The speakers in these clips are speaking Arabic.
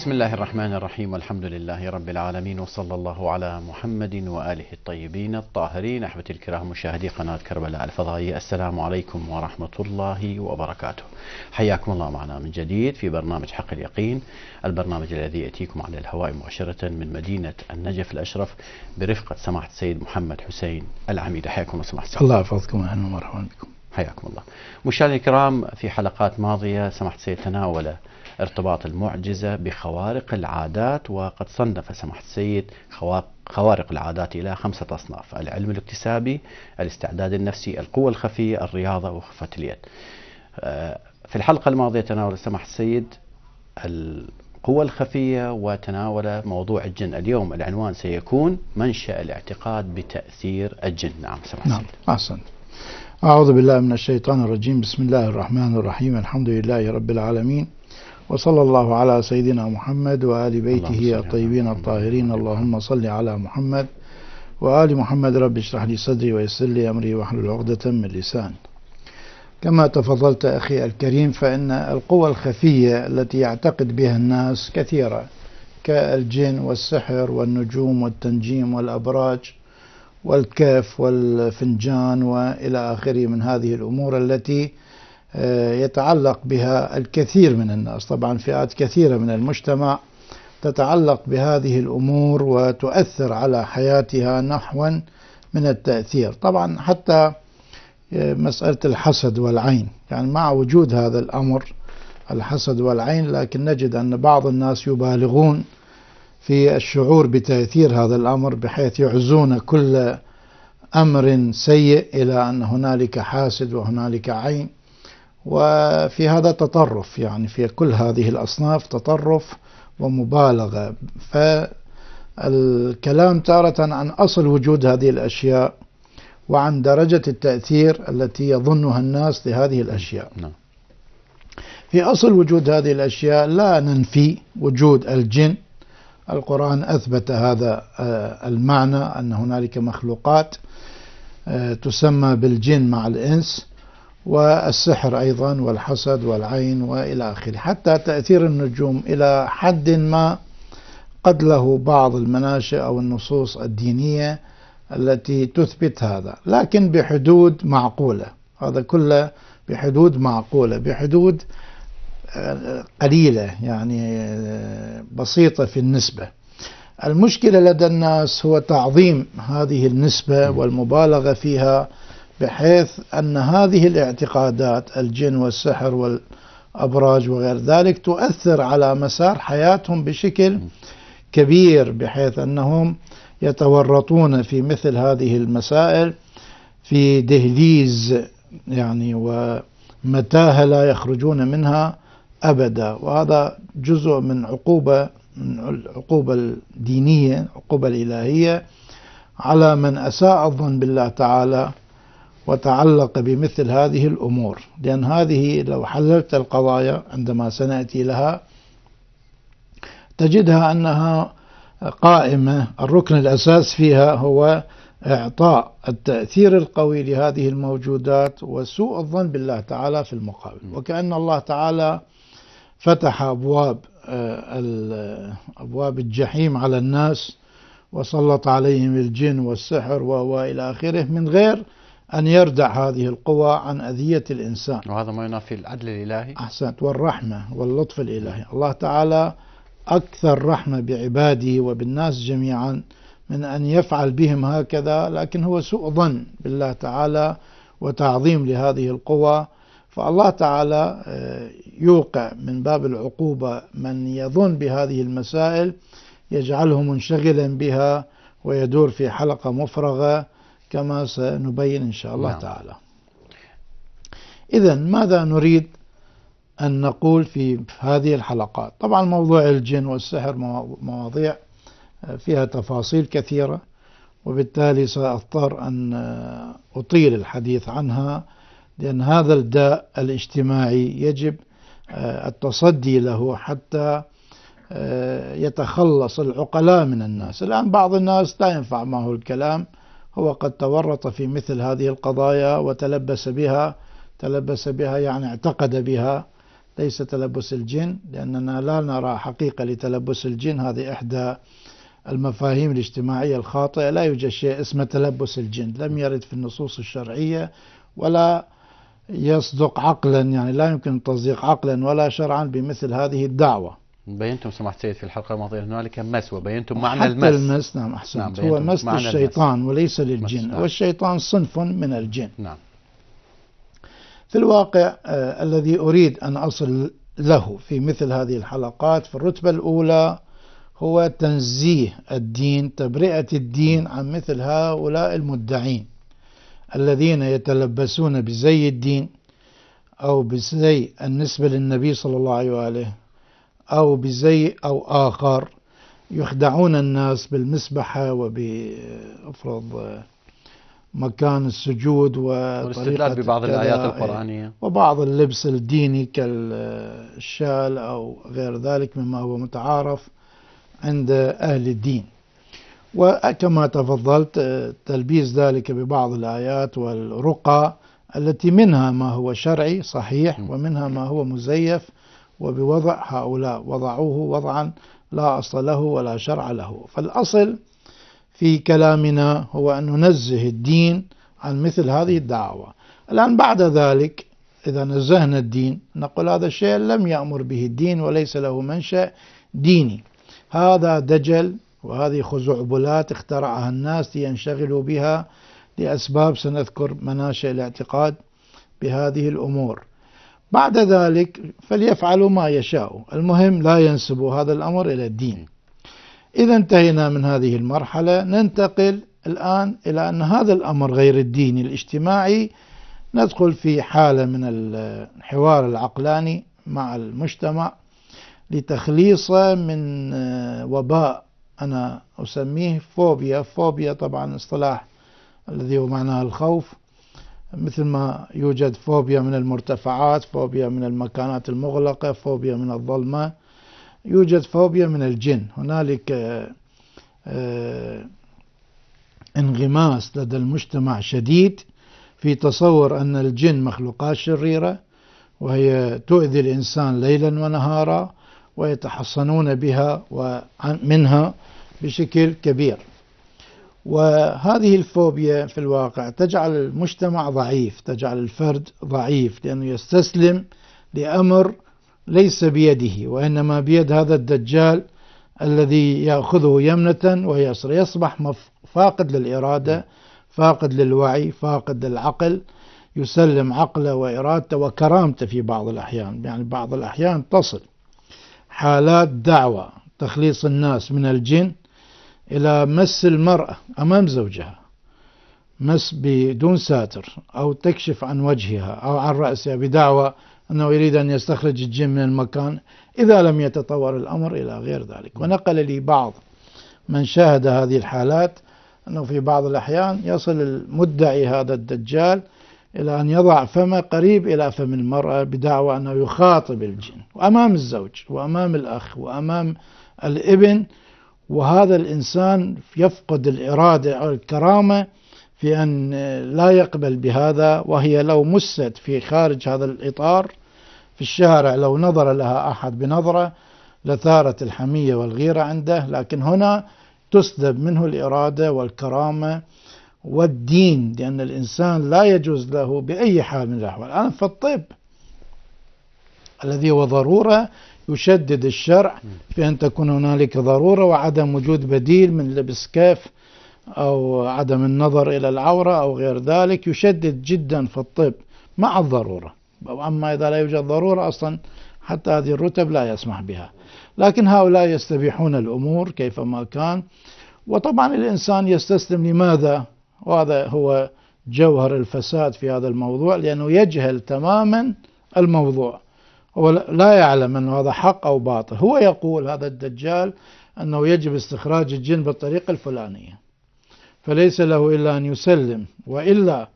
بسم الله الرحمن الرحيم والحمد لله رب العالمين وصلى الله على محمد وآله الطيبين الطاهرين أحبتي الكرام مشاهدي قناة كربلاء الفضائية السلام عليكم ورحمة الله وبركاته حياكم الله معنا من جديد في برنامج حق اليقين البرنامج الذي يأتيكم على الهواء مباشرة من مدينة النجف الأشرف برفقة سماحة السيد محمد حسين العميد حياكم الله سماحة السيد. الله يحفظكم أهلا ومرحبا بكم حياكم الله مشاهدينا الكرام في حلقات ماضية سماحة السيد تناول ارتباط المعجزة بخوارق العادات وقد صنف سماحة السيد خوارق العادات إلى خمسة أصناف العلم الاكتسابي الاستعداد النفسي القوة الخفية الرياضة وخفة اليد آه، في الحلقة الماضية تناول سماحة السيد القوة الخفية وتناول موضوع الجن اليوم العنوان سيكون منشأ الاعتقاد بتأثير الجن نعم سماحة نعم أحسنت أعوذ بالله من الشيطان الرجيم بسم الله الرحمن الرحيم الحمد لله رب العالمين وصلى الله على سيدنا محمد وآل بيته الطيبين الطاهرين اللهم صل على محمد وآل محمد رب اشرح لي صدري ويسر لي أمري واحلل عقدة من لسان كما تفضلت أخي الكريم فإن القوى الخفية التي يعتقد بها الناس كثيرة كالجن والسحر والنجوم والتنجيم والأبراج والكاف والفنجان وإلى آخره من هذه الأمور التي آه، يتعلق بها الكثير من الناس طبعا فئات كثيرة من المجتمع تتعلق بهذه الأمور وتؤثر على حياتها نحوا من التأثير طبعا حتى آه، مسألة الحسد والعين يعني مع وجود هذا الأمر الحسد والعين لكن نجد أن بعض الناس يبالغون في الشعور بتأثير هذا الأمر بحيث يعزون كل أمر سيء إلى أن هنالك حاسد وهنالك عين وفي هذا تطرف يعني في كل هذه الأصناف تطرف ومبالغة فالكلام تارة عن أصل وجود هذه الأشياء وعن درجة التأثير التي يظنها الناس لهذه الأشياء نعم. في أصل وجود هذه الأشياء لا ننفي وجود الجن القرآن أثبت هذا آه، المعنى أن هنالك مخلوقات آه، تسمى بالجن مع الإنس والسحر أيضا والحسد والعين وإلى آخره حتى تأثير النجوم إلى حد ما قد له بعض المناشئ أو النصوص الدينية التي تثبت هذا لكن بحدود معقولة هذا كله بحدود معقولة بحدود آه، قليلة يعني آه، بسيطة في النسبة المشكلة لدى الناس هو تعظيم هذه النسبة والمبالغة فيها بحيث أن هذه الاعتقادات الجن والسحر والأبراج وغير ذلك تؤثر على مسار حياتهم بشكل كبير بحيث أنهم يتورطون في مثل هذه المسائل في دهليز يعني ومتاهة لا يخرجون منها أبدا وهذا جزء من عقوبة من العقوبة الدينية العقوبة الإلهية على من أساء الظن بالله تعالى وتعلق بمثل هذه الأمور لأن هذه لو حللت القضايا عندما سنأتي لها تجدها أنها قائمة الركن الأساس فيها هو إعطاء التأثير القوي لهذه الموجودات وسوء الظن بالله تعالى في المقابل وكأن الله تعالى فتح أبواب آه، أبواب الجحيم على الناس وسلط عليهم الجن والسحر وإلى آخره من غير أن يردع هذه القوى عن أذية الإنسان وهذا ما ينافي العدل الإلهي أحسنت والرحمة واللطف الإلهي الله تعالى أكثر رحمة بعباده وبالناس جميعا من أن يفعل بهم هكذا لكن هو سوء ظن بالله تعالى وتعظيم لهذه القوى فالله تعالى آه، يوقع من باب العقوبة من يظن بهذه المسائل يجعله منشغلا بها ويدور في حلقة مفرغة كما سنبين إن شاء الله نعم. تعالى إذا ماذا نريد أن نقول في هذه الحلقات طبعا موضوع الجن والسحر مواضيع آه، فيها تفاصيل كثيرة وبالتالي سأضطر أن آه، أطيل الحديث عنها لأن هذا الداء الاجتماعي يجب آه، التصدي له حتى يتخلص العقلاء من الناس الآن بعض الناس لا ينفع معه الكلام هو قد تورط في مثل هذه القضايا وتلبس بها تلبس بها يعني اعتقد بها ليس تلبس الجن لأننا لا نرى حقيقة لتلبس الجن هذه إحدى المفاهيم الاجتماعية الخاطئة لا يوجد شيء اسمه تلبس الجن لم يرد في النصوص الشرعية ولا يصدق عقلا يعني لا يمكن التصديق عقلا ولا شرعا بمثل هذه الدعوة بينتم سماحة سيد في الحلقة الماضية هنالك مس وبينتم معنى حتى المس المس نعم أحسنت نعم هو مس للشيطان المس. وليس للجن نعم. والشيطان صنف من الجن نعم في الواقع آه الذي أريد أن أصل له في مثل هذه الحلقات في الرتبة الأولى هو تنزيه الدين تبرئة الدين عن مثل هؤلاء المدعين الذين يتلبسون بزي الدين أو بزي النسبة للنبي صلى الله عليه وآله أو بزي أو آخر يخدعون الناس بالمسبحة وبأفرض مكان السجود والاستدلال ببعض الآيات إيه، القرآنية وبعض اللبس الديني كالشال أو غير ذلك مما هو متعارف عند أهل الدين وكما تفضلت آه، تلبيس ذلك ببعض الآيات والرقى التي منها ما هو شرعي صحيح ومنها ما هو مزيف وبوضع هؤلاء وضعوه وضعا لا أصل له ولا شرع له فالأصل في كلامنا هو أن ننزه الدين عن مثل هذه الدعوة الآن بعد ذلك إذا نزهنا الدين نقول هذا الشيء لم يأمر به الدين وليس له منشأ ديني هذا دجل وهذه خزعبلات اخترعها الناس لينشغلوا بها لأسباب سنذكر مناشئ الاعتقاد بهذه الأمور بعد ذلك فليفعلوا ما يشاءوا المهم لا ينسبوا هذا الأمر إلى الدين إذا انتهينا من هذه المرحلة ننتقل الآن إلى أن هذا الأمر غير الديني الاجتماعي ندخل في حالة من الحوار العقلاني مع المجتمع لتخليصه من وباء أنا أسميه فوبيا فوبيا طبعا اصطلاح الذي هو معناه الخوف مثل ما يوجد فوبيا من المرتفعات فوبيا من المكانات المغلقة فوبيا من الظلمة يوجد فوبيا من الجن هنالك آه، آه، انغماس لدى المجتمع شديد في تصور أن الجن مخلوقات شريرة وهي تؤذي الإنسان ليلا ونهارا ويتحصنون بها ومنها بشكل كبير وهذه الفوبيا في الواقع تجعل المجتمع ضعيف تجعل الفرد ضعيف لأنه يستسلم لأمر ليس بيده وإنما بيد هذا الدجال الذي يأخذه يمنة ويسر يصبح فاقد للإرادة فاقد للوعي فاقد للعقل يسلم عقله وإرادته وكرامته في بعض الأحيان يعني بعض الأحيان تصل حالات دعوة تخليص الناس من الجن إلى مس المرأة أمام زوجها مس بدون ساتر أو تكشف عن وجهها أو عن رأسها بدعوى أنه يريد أن يستخرج الجن من المكان إذا لم يتطور الأمر إلى غير ذلك ونقل لي بعض من شاهد هذه الحالات أنه في بعض الأحيان يصل المدعي هذا الدجال إلى أن يضع فمه قريب إلى فم المرأة بدعوى أنه يخاطب الجن وأمام الزوج وأمام الأخ وأمام الابن وهذا الإنسان يفقد الإرادة أو الكرامة في أن لا يقبل بهذا وهي لو مست في خارج هذا الإطار في الشارع لو نظر لها أحد بنظرة لثارت الحمية والغيرة عنده لكن هنا تسلب منه الإرادة والكرامة والدين لأن الإنسان لا يجوز له بأي حال من الأحوال الآن في الطب الذي هو ضرورة يشدد الشرع في أن تكون هنالك ضرورة وعدم وجود بديل من لبس كاف أو عدم النظر إلى العورة أو غير ذلك يشدد جدا في الطب مع الضرورة أما إذا لا يوجد ضرورة أصلا حتى هذه الرتب لا يسمح بها لكن هؤلاء يستبيحون الأمور كيفما كان وطبعا الإنسان يستسلم لماذا وهذا هو جوهر الفساد في هذا الموضوع لأنه يجهل تماما الموضوع هو لا يعلم أنه هذا حق أو باطل هو يقول هذا الدجال أنه يجب استخراج الجن بالطريقة الفلانية فليس له إلا أن يسلم وإلا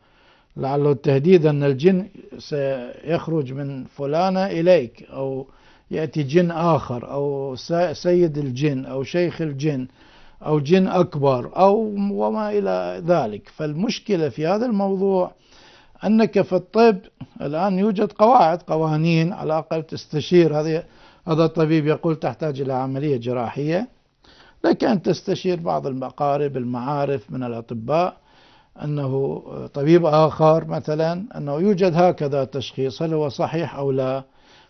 لعله التهديد أن الجن سيخرج من فلانة إليك أو يأتي جن آخر أو سيد الجن أو شيخ الجن أو جن أكبر أو وما إلى ذلك فالمشكلة في هذا الموضوع أنك في الطب الآن يوجد قواعد قوانين على الأقل تستشير هذه هذا الطبيب يقول تحتاج إلى عملية جراحية لك أن تستشير بعض المقارب المعارف من الأطباء أنه طبيب آخر مثلا أنه يوجد هكذا تشخيص هل هو صحيح أو لا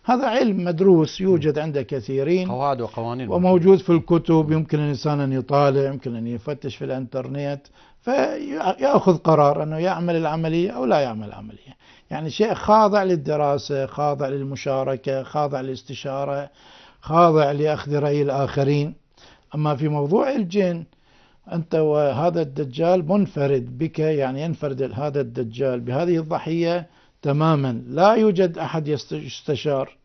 هذا علم مدروس يوجد عند كثيرين قواعد وقوانين وموجود في الكتب يمكن الإنسان أن يطالع يمكن أن يفتش في الانترنت فيأخذ قرار أنه يعمل العملية أو لا يعمل العملية يعني شيء خاضع للدراسة خاضع للمشاركة خاضع للاستشارة خاضع لأخذ رأي الآخرين أما في موضوع الجن أنت وهذا الدجال منفرد بك يعني ينفرد هذا الدجال بهذه الضحية تماما لا يوجد أحد يستشار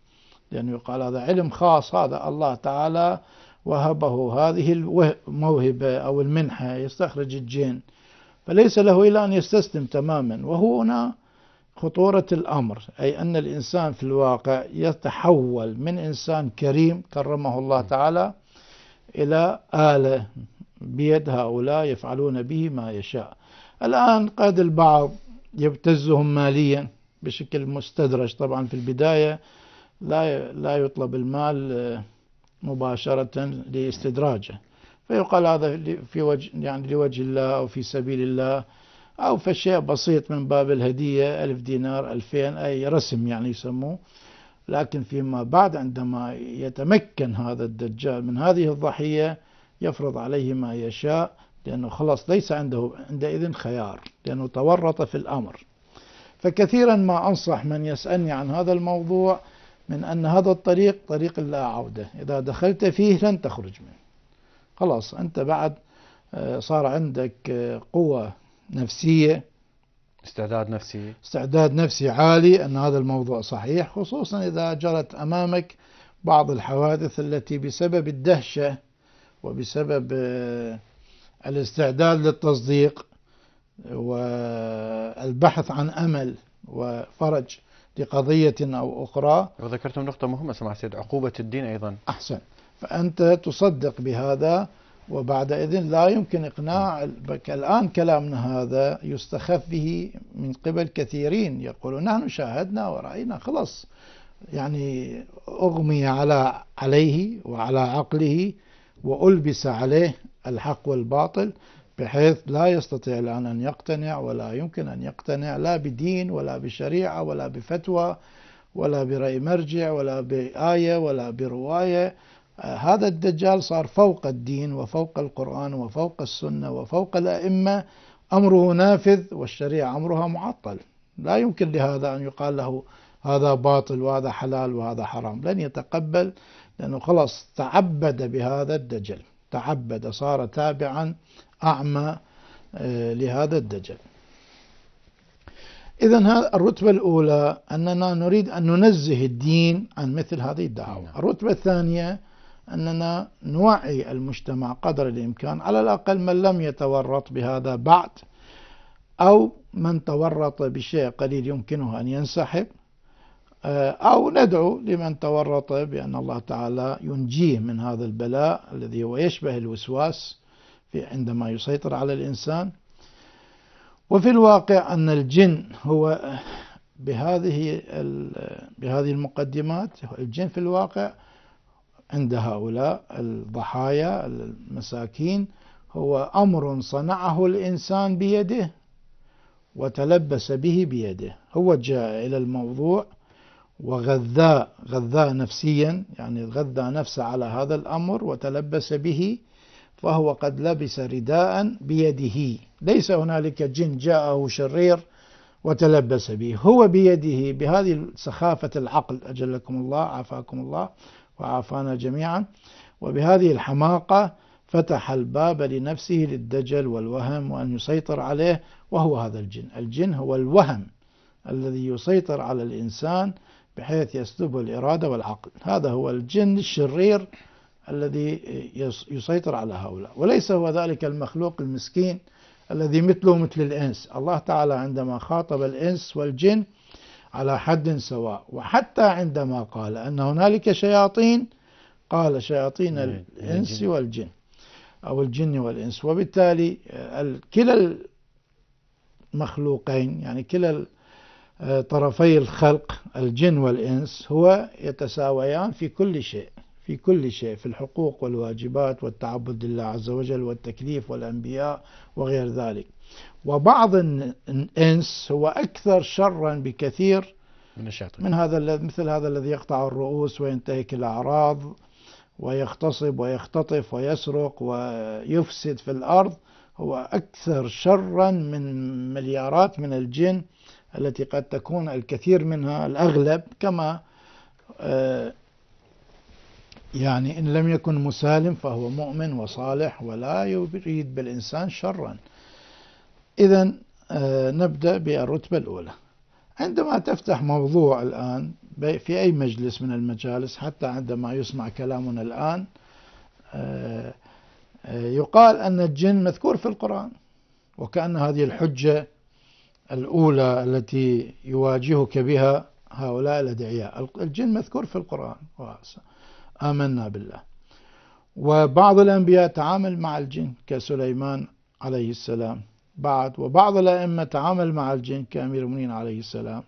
لأنه يقال هذا علم خاص هذا الله تعالى وهبه هذه الموهبة أو المنحة يستخرج الجن فليس له إلا أن يستسلم تماما وهو هنا خطورة الأمر أي أن الإنسان في الواقع يتحول من إنسان كريم كرمه الله تعالى إلى آلة بيد هؤلاء يفعلون به ما يشاء الآن قد البعض يبتزهم ماليا بشكل مستدرج طبعا في البداية لا لا يطلب المال آه، مباشرة لاستدراجه فيقال هذا في وجه يعني لوجه الله أو في سبيل الله أو فشيء بسيط من باب الهدية ألف دينار ألفين أي رسم يعني يسموه لكن فيما بعد عندما يتمكن هذا الدجال من هذه الضحية يفرض عليه ما يشاء لأنه خلاص ليس عنده عندئذ خيار لأنه تورط في الأمر فكثيرا ما أنصح من يسألني عن هذا الموضوع من أن هذا الطريق طريق لا عودة إذا دخلت فيه لن تخرج منه خلاص أنت بعد آه، صار عندك آه، قوة نفسية استعداد نفسي استعداد نفسي عالي أن هذا الموضوع صحيح خصوصا إذا جرت أمامك بعض الحوادث التي بسبب الدهشة وبسبب آه، الاستعداد للتصديق والبحث عن أمل وفرج لقضية أو أخرى وذكرتم نقطة مهمة سمع سيد عقوبة الدين أيضا أحسن فأنت تصدق بهذا وبعد إذن لا يمكن إقناع الآن كلامنا هذا يستخف به من قبل كثيرين يقولون نحن شاهدنا ورأينا خلص يعني أغمي على عليه وعلى عقله وألبس عليه الحق والباطل بحيث لا يستطيع الآن أن يقتنع ولا يمكن أن يقتنع لا بدين ولا بشريعة ولا بفتوى ولا برأي مرجع ولا بآية ولا برواية آه، هذا الدجال صار فوق الدين وفوق القرآن وفوق السنة وفوق الأئمة أمره نافذ والشريعة أمرها معطل لا يمكن لهذا أن يقال له هذا باطل وهذا حلال وهذا حرام لن يتقبل لأنه خلاص تعبد بهذا الدجل تعبد صار تابعا أعمى آه، لهذا الدجل إذا الرتبة الأولى أننا نريد أن ننزه الدين عن مثل هذه الدعاوى نعم. الرتبة الثانية أننا نوعي المجتمع قدر الإمكان على الأقل من لم يتورط بهذا بعد أو من تورط بشيء قليل يمكنه أن ينسحب آه، أو ندعو لمن تورط بأن الله تعالى ينجيه من هذا البلاء الذي هو يشبه الوسواس في عندما يسيطر على الإنسان وفي الواقع أن الجن هو بهذه بهذه المقدمات الجن في الواقع عند هؤلاء الضحايا المساكين هو أمر صنعه الإنسان بيده وتلبس به بيده هو جاء إلى الموضوع وغذى غذى نفسيا يعني غذى نفسه على هذا الأمر وتلبس به فهو قد لبس رداء بيده ليس هنالك جن جاءه شرير وتلبس به هو بيده بهذه سخافة العقل أجلكم الله عافاكم الله وعافانا جميعا وبهذه الحماقة فتح الباب لنفسه للدجل والوهم وأن يسيطر عليه وهو هذا الجن الجن هو الوهم الذي يسيطر على الإنسان بحيث يسلبه الإرادة والعقل هذا هو الجن الشرير الذي يسيطر على هؤلاء وليس هو ذلك المخلوق المسكين الذي مثله مثل الإنس الله تعالى عندما خاطب الإنس والجن على حد سواء وحتى عندما قال أن هنالك شياطين قال شياطين نعم، الإنس والجن أو الجن والإنس وبالتالي كلا المخلوقين يعني كلا آه، طرفي الخلق الجن والإنس هو يتساويان في كل شيء في كل شيء في الحقوق والواجبات والتعبد لله عز وجل والتكليف والأنبياء وغير ذلك وبعض الإنس هو أكثر شرا بكثير من الشياطين من هذا مثل هذا الذي يقطع الرؤوس وينتهك الأعراض ويغتصب ويختطف ويسرق ويفسد في الأرض هو أكثر شرا من مليارات من الجن التي قد تكون الكثير منها الأغلب كما آه، يعني إن لم يكن مسالم فهو مؤمن وصالح ولا يريد بالإنسان شرا إذا آه، نبدأ بالرتبة الأولى عندما تفتح موضوع الآن في أي مجلس من المجالس حتى عندما يسمع كلامنا الآن آه، آه، يقال أن الجن مذكور في القرآن وكأن هذه الحجة الأولى التي يواجهك بها هؤلاء الأدعياء الجن مذكور في القرآن آمنا بالله وبعض الأنبياء تعامل مع الجن كسليمان عليه السلام بعد وبعض الأئمة تعامل مع الجن كأمير المؤمنين عليه السلام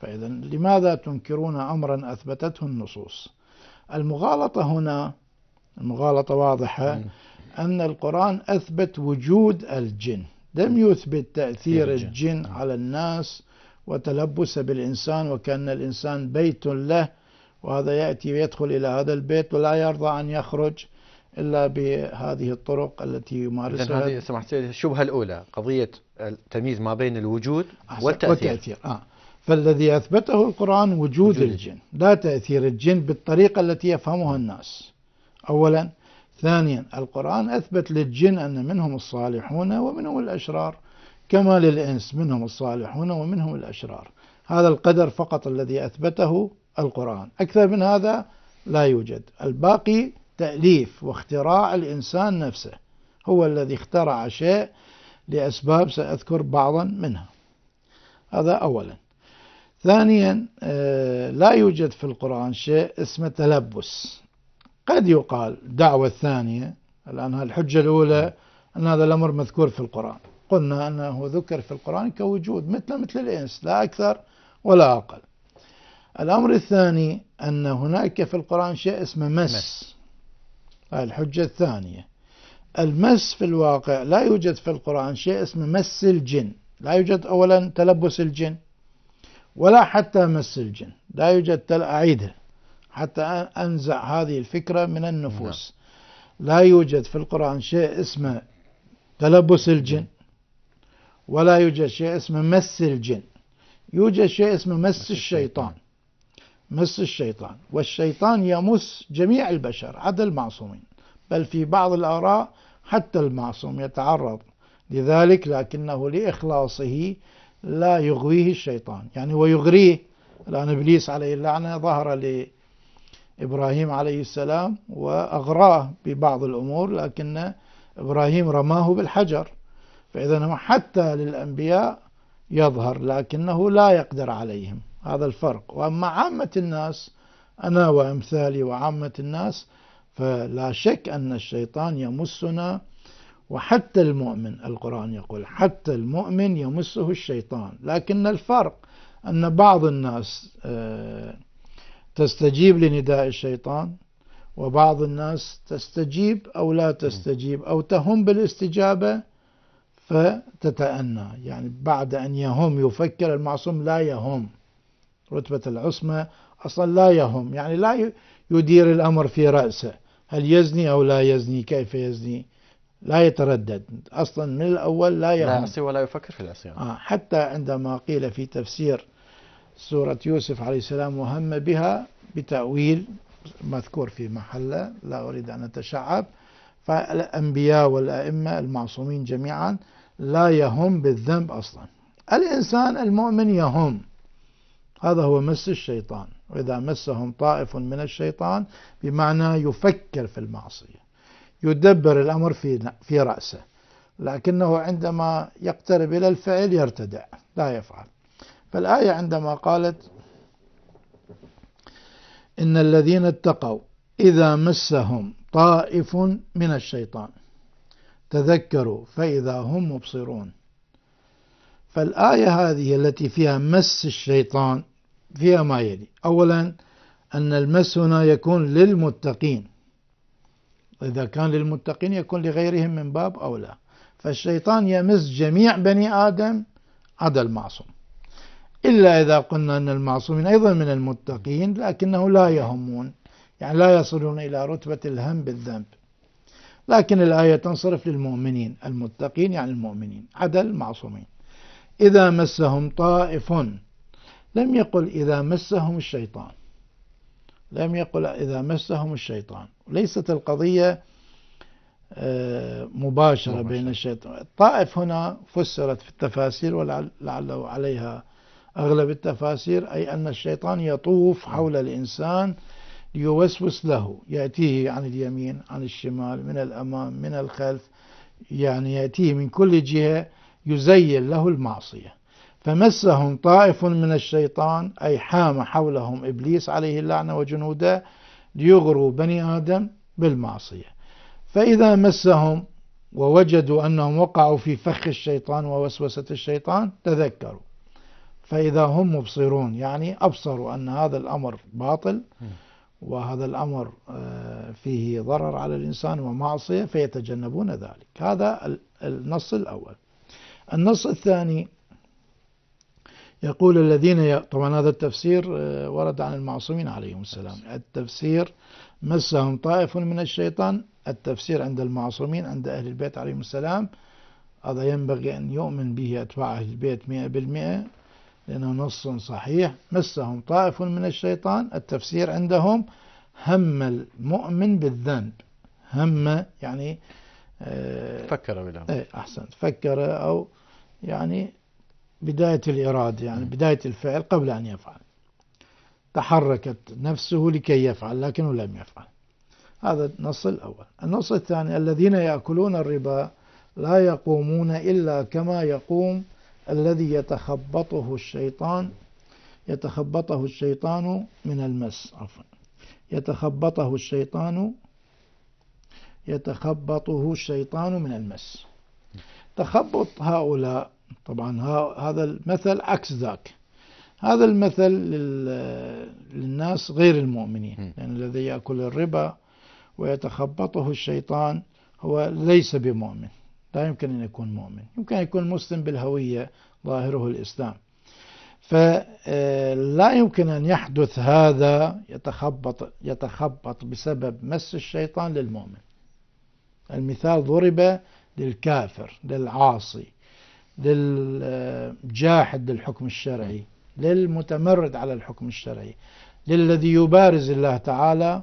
فإذا لماذا تنكرون أمرا أثبتته النصوص المغالطة هنا المغالطة واضحة أن القرآن أثبت وجود الجن لم يثبت تأثير الجن على الناس وتلبس بالإنسان وكأن الإنسان بيت له وهذا يأتي ويدخل إلى هذا البيت ولا يرضى أن يخرج إلا بهذه الطرق التي يمارسها هذه سمحت الشبهة الأولى قضية التمييز ما بين الوجود والتأثير, والتأثير. آه. فالذي أثبته القرآن وجود, وجود الجن لا تأثير الجن بالطريقة التي يفهمها الناس أولا ثانيا القرآن أثبت للجن أن منهم الصالحون ومنهم الأشرار كما للإنس منهم الصالحون ومنهم الأشرار هذا القدر فقط الذي أثبته القرآن أكثر من هذا لا يوجد الباقي تأليف واختراع الإنسان نفسه هو الذي اخترع شيء لأسباب سأذكر بعضا منها هذا أولا ثانيا آه، لا يوجد في القرآن شيء اسمه تلبس قد يقال دعوة الثانية الآن الحجة الأولى أن هذا الأمر مذكور في القرآن قلنا أنه ذكر في القرآن كوجود مثل مثل الإنس لا أكثر ولا أقل الأمر الثاني أن هناك في القرآن شيء اسمه مس, مس. هاي الحجة الثانية المس في الواقع لا يوجد في القرآن شيء اسمه مس الجن لا يوجد أولا تلبس الجن ولا حتى مس الجن لا يوجد تل أعيده حتى أنزع هذه الفكرة من النفوس نعم. لا يوجد في القرآن شيء اسمه تلبس الجن ولا يوجد شيء اسمه مس الجن يوجد شيء اسمه مس الشيطان مس الشيطان والشيطان يمس جميع البشر عدا المعصومين بل في بعض الآراء حتى المعصوم يتعرض لذلك لكنه لإخلاصه لا يغويه الشيطان يعني ويغريه الآن إبليس عليه اللعنة ظهر لإبراهيم عليه السلام وأغراه ببعض الأمور لكن إبراهيم رماه بالحجر فإذا حتى للأنبياء يظهر لكنه لا يقدر عليهم هذا الفرق وأما عامة الناس أنا وأمثالي وعامة الناس فلا شك أن الشيطان يمسنا وحتى المؤمن القرآن يقول حتى المؤمن يمسه الشيطان لكن الفرق أن بعض الناس آه، تستجيب لنداء الشيطان وبعض الناس تستجيب أو لا تستجيب أو تهم بالاستجابة فتتأنى يعني بعد أن يهم يفكر المعصوم لا يهم رتبة العصمة أصلا لا يهم يعني لا يدير الأمر في رأسه هل يزني أو لا يزني كيف يزني لا يتردد أصلا من الأول لا يهم لا ولا يفكر في العصيان آه حتى عندما قيل في تفسير سورة يوسف عليه السلام وهم بها بتأويل مذكور في محله لا أريد أن أتشعب فالأنبياء والأئمة المعصومين جميعا لا يهم بالذنب أصلا الإنسان المؤمن يهم هذا هو مس الشيطان وإذا مسهم طائف من الشيطان بمعنى يفكر في المعصية يدبر الأمر في, في رأسه لكنه عندما يقترب إلى الفعل يرتدع لا يفعل فالآية عندما قالت إن الذين اتقوا إذا مسهم طائف من الشيطان تذكروا فإذا هم مبصرون فالآية هذه التي فيها مس الشيطان فيها ما يلي أولا أن المس هنا يكون للمتقين إذا كان للمتقين يكون لغيرهم من باب أو لا فالشيطان يمس جميع بني آدم عدا المعصوم إلا إذا قلنا أن المعصومين أيضا من المتقين لكنه لا يهمون يعني لا يصلون إلى رتبة الهم بالذنب لكن الآية تنصرف للمؤمنين المتقين يعني المؤمنين عدا المعصومين إذا مسهم طائف لم يقل إذا مسهم الشيطان لم يقل إذا مسهم الشيطان ليست القضية آه، مباشرة بين الشيطان الطائف هنا فسرت في التفاسير ولعل عليها أغلب التفاسير أي أن الشيطان يطوف حول الإنسان ليوسوس له يأتيه عن اليمين عن الشمال من الأمام من الخلف يعني يأتيه من كل جهة يزين له المعصية فمسهم طائف من الشيطان أي حام حولهم إبليس عليه اللعنة وجنوده ليغروا بني آدم بالمعصية فإذا مسهم ووجدوا أنهم وقعوا في فخ الشيطان ووسوسة الشيطان تذكروا فإذا هم مبصرون يعني أبصروا أن هذا الأمر باطل وهذا الأمر آه، فيه ضرر على الإنسان ومعصية فيتجنبون ذلك هذا النص الأول النص الثاني يقول الذين ي... طبعا هذا التفسير آه، ورد عن المعصومين عليهم السلام التفسير مسهم طائف من الشيطان التفسير عند المعصومين عند أهل البيت عليهم السلام هذا ينبغي أن يؤمن به أتباع أهل البيت مئة بالمئة لأنه نص صحيح مسهم طائف من الشيطان التفسير عندهم هم المؤمن بالذنب هم يعني آه، فكر بالأمر اي احسن فكر أو يعني بداية الإرادة يعني بداية الفعل قبل أن يفعل تحركت نفسه لكي يفعل لكنه لم يفعل هذا النص الأول النص الثاني الذين يأكلون الربا لا يقومون إلا كما يقوم الذي يتخبطه الشيطان يتخبطه الشيطان من المس عفوا يتخبطه الشيطان يتخبطه الشيطان من المس تخبط هؤلاء طبعا هذا المثل عكس ذاك هذا المثل للناس غير المؤمنين لأن الذي يأكل الربا ويتخبطه الشيطان هو ليس بمؤمن لا يمكن أن يكون مؤمن يمكن أن يكون مسلم بالهوية ظاهره الإسلام فلا آه، يمكن أن يحدث هذا يتخبط, يتخبط بسبب مس الشيطان للمؤمن المثال ضرب للكافر للعاصي للجاحد للحكم الشرعي للمتمرد على الحكم الشرعي للذي يبارز الله تعالى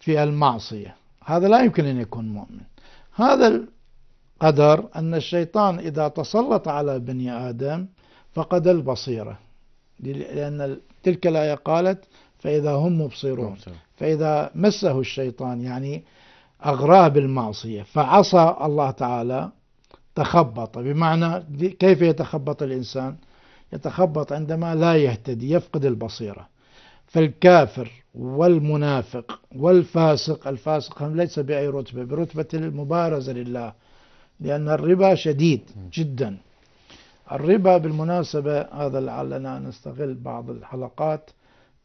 في المعصية هذا لا يمكن أن يكون مؤمن هذا القدر أن الشيطان إذا تسلط على بني آدم فقد البصيرة لأن تلك الآية قالت فإذا هم مبصرون فإذا مسه الشيطان يعني أغراه بالمعصية فعصى الله تعالى تخبط بمعنى كيف يتخبط الإنسان يتخبط عندما لا يهتدي يفقد البصيرة فالكافر والمنافق والفاسق الفاسق هم ليس بأي رتبة برتبة المبارزة لله لأن الربا شديد جدا الربا بالمناسبة هذا لعلنا نستغل بعض الحلقات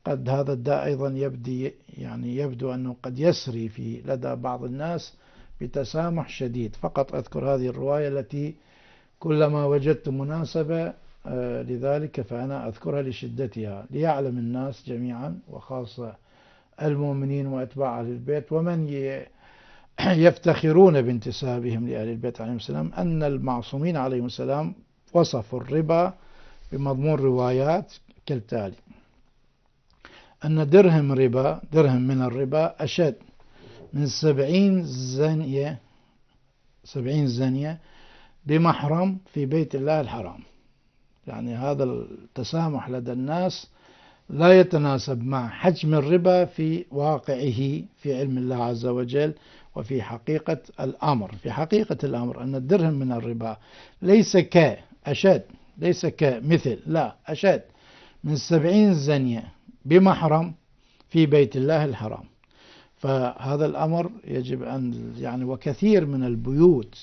قد هذا الداء أيضا يبدي يعني يبدو أنه قد يسري في لدى بعض الناس بتسامح شديد فقط أذكر هذه الرواية التي كلما وجدت مناسبة آه، لذلك فأنا أذكرها لشدتها ليعلم الناس جميعا وخاصة المؤمنين وأتباع أهل البيت ومن يفتخرون بانتسابهم لأهل البيت عليهم السلام أن المعصومين عليهم السلام وصفوا الربا بمضمون روايات كالتالي أن درهم ربا درهم من الربا أشد من سبعين زانية سبعين زانية بمحرم في بيت الله الحرام يعني هذا التسامح لدى الناس لا يتناسب مع حجم الربا في واقعه في علم الله عز وجل وفي حقيقة الأمر في حقيقة الأمر أن الدرهم من الربا ليس كأشد ليس كمثل لا أشد من سبعين زنية بمحرم في بيت الله الحرام فهذا الأمر يجب أن يعني وكثير من البيوت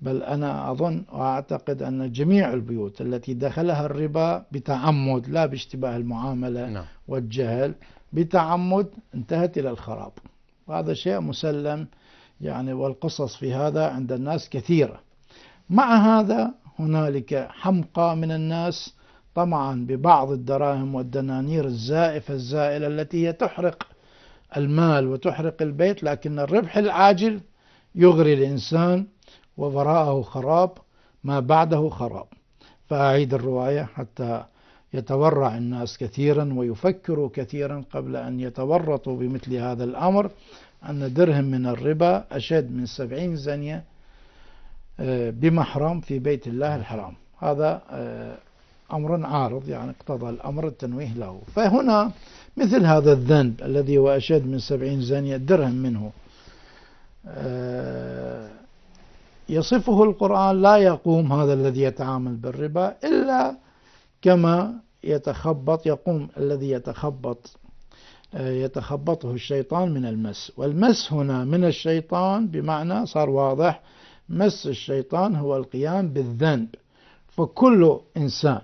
بل أنا أظن وأعتقد أن جميع البيوت التي دخلها الربا بتعمد لا باشتباه المعاملة نعم. والجهل بتعمد انتهت إلى الخراب وهذا شيء مسلم يعني والقصص في هذا عند الناس كثيرة مع هذا هنالك حمقى من الناس طمعا ببعض الدراهم والدنانير الزائفة الزائلة التي هي تحرق المال وتحرق البيت لكن الربح العاجل يغري الإنسان ووراءه خراب ما بعده خراب فأعيد الرواية حتى يتورع الناس كثيرا ويفكروا كثيرا قبل أن يتورطوا بمثل هذا الأمر أن درهم من الربا أشد من سبعين زنية آه، بمحرم في بيت الله الحرام هذا آه، أمر عارض يعني اقتضى الأمر التنويه له فهنا مثل هذا الذنب الذي هو أشد من سبعين زانية درهم منه آه، يصفه القرآن لا يقوم هذا الذي يتعامل بالربا إلا كما يتخبط يقوم الذي يتخبط آه، يتخبطه الشيطان من المس والمس هنا من الشيطان بمعنى صار واضح مس الشيطان هو القيام بالذنب فكل إنسان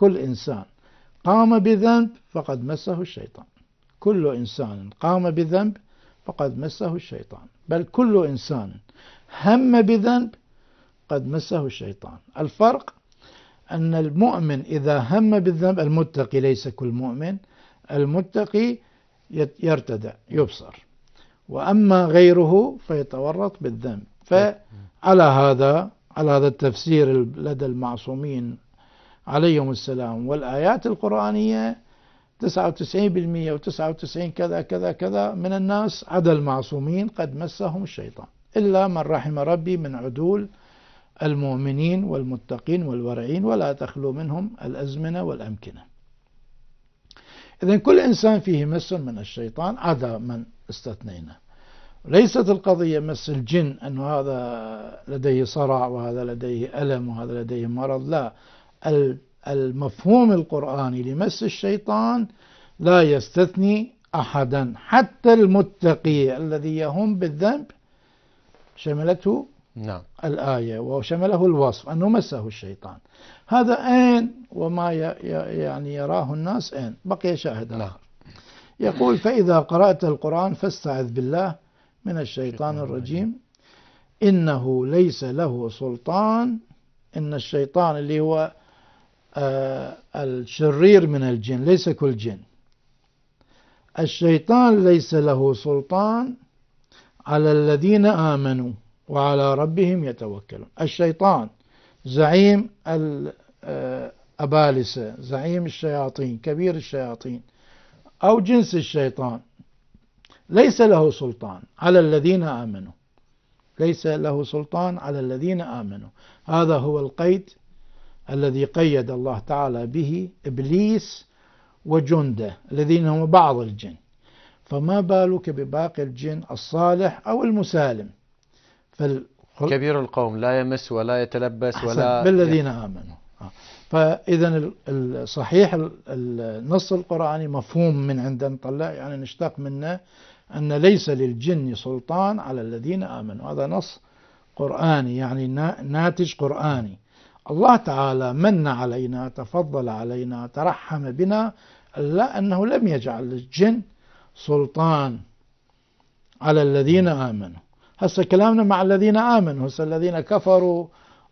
كل إنسان قام بذنب فقد مسه الشيطان كل إنسان قام بذنب فقد مسه الشيطان بل كل إنسان هم بذنب قد مسه الشيطان الفرق أن المؤمن إذا هم بالذنب المتقي ليس كل مؤمن المتقي يرتدع يبصر وأما غيره فيتورط بالذنب فعلى هذا على هذا التفسير لدى المعصومين عليهم السلام والآيات القرآنية 99% و99 كذا كذا كذا من الناس عدا المعصومين قد مسهم الشيطان إلا من رحم ربي من عدول المؤمنين والمتقين والورعين ولا تخلو منهم الأزمنة والأمكنة إذا كل إنسان فيه مس من الشيطان عدا من استثنينا ليست القضية مس الجن أنه هذا لديه صرع وهذا لديه ألم وهذا لديه مرض لا المفهوم القرآني لمس الشيطان لا يستثني أحدا حتى المتقي الذي يهم بالذنب شملته نعم. الآية وشمله الوصف أنه مسه الشيطان هذا أين وما يعني يراه الناس أين بقي شاهد آخر نعم. يقول فإذا قرأت القرآن فاستعذ بالله من الشيطان الرجيم إنه ليس له سلطان إن الشيطان اللي هو آه، الشرير من الجن ليس كل جن الشيطان ليس له سلطان على الذين آمنوا وعلى ربهم يتوكلون الشيطان زعيم الأبالسة آه، زعيم الشياطين كبير الشياطين أو جنس الشيطان ليس له سلطان على الذين آمنوا ليس له سلطان على الذين آمنوا هذا هو القيد الذي قيد الله تعالى به إبليس وجنده الذين هم بعض الجن فما بالك بباقي الجن الصالح أو المسالم فال كبير القوم لا يمس ولا يتلبس ولا بالذين آمنوا آه. فإذا صحيح النص القرآني مفهوم من عندنا نطلع يعني نشتاق منه أن ليس للجن سلطان على الذين آمنوا هذا نص قرآني يعني ناتج قرآني الله تعالى من علينا تفضل علينا ترحم بنا الا أنه لم يجعل للجن سلطان على الذين آمنوا هسه كلامنا مع الذين آمنوا هسه الذين كفروا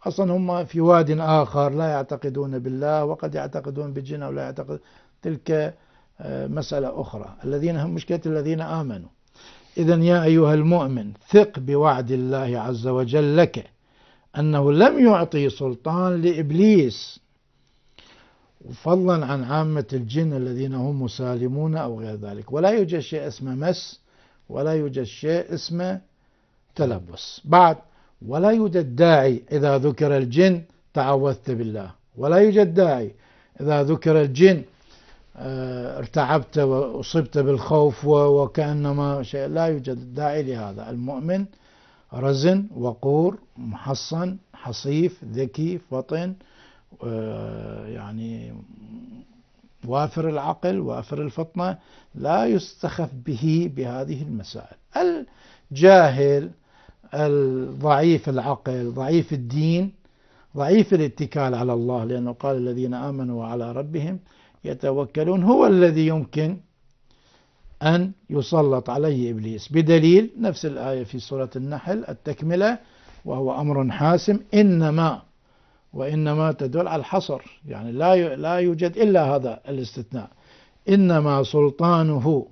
أصلا هم في واد آخر لا يعتقدون بالله وقد يعتقدون بالجن أو لا يعتقد تلك آه، مسألة أخرى الذين هم مشكلة الذين آمنوا إذا يا أيها المؤمن ثق بوعد الله عز وجل لك أنه لم يعطي سلطان لإبليس فضلا عن عامة الجن الذين هم مسالمون أو غير ذلك ولا يوجد شيء اسمه مس ولا يوجد شيء اسمه تلبس بعد ولا يوجد داعي إذا ذكر الجن تعوذت بالله ولا يوجد داعي إذا ذكر الجن آه، ارتعبت وأصبت بالخوف وكأنما شيء لا يوجد داعي لهذا المؤمن رزن وقور محصن حصيف ذكي فطن آه، يعني وافر العقل وافر الفطنة لا يستخف به بهذه المسائل الجاهل الضعيف العقل ضعيف الدين ضعيف الاتكال على الله لأنه قال الذين آمنوا وعلى ربهم يتوكلون هو الذي يمكن أن يسلط عليه إبليس بدليل نفس الآية في سورة النحل التكملة وهو أمر حاسم إنما وإنما تدل على الحصر يعني لا لا يوجد إلا هذا الاستثناء إنما سلطانه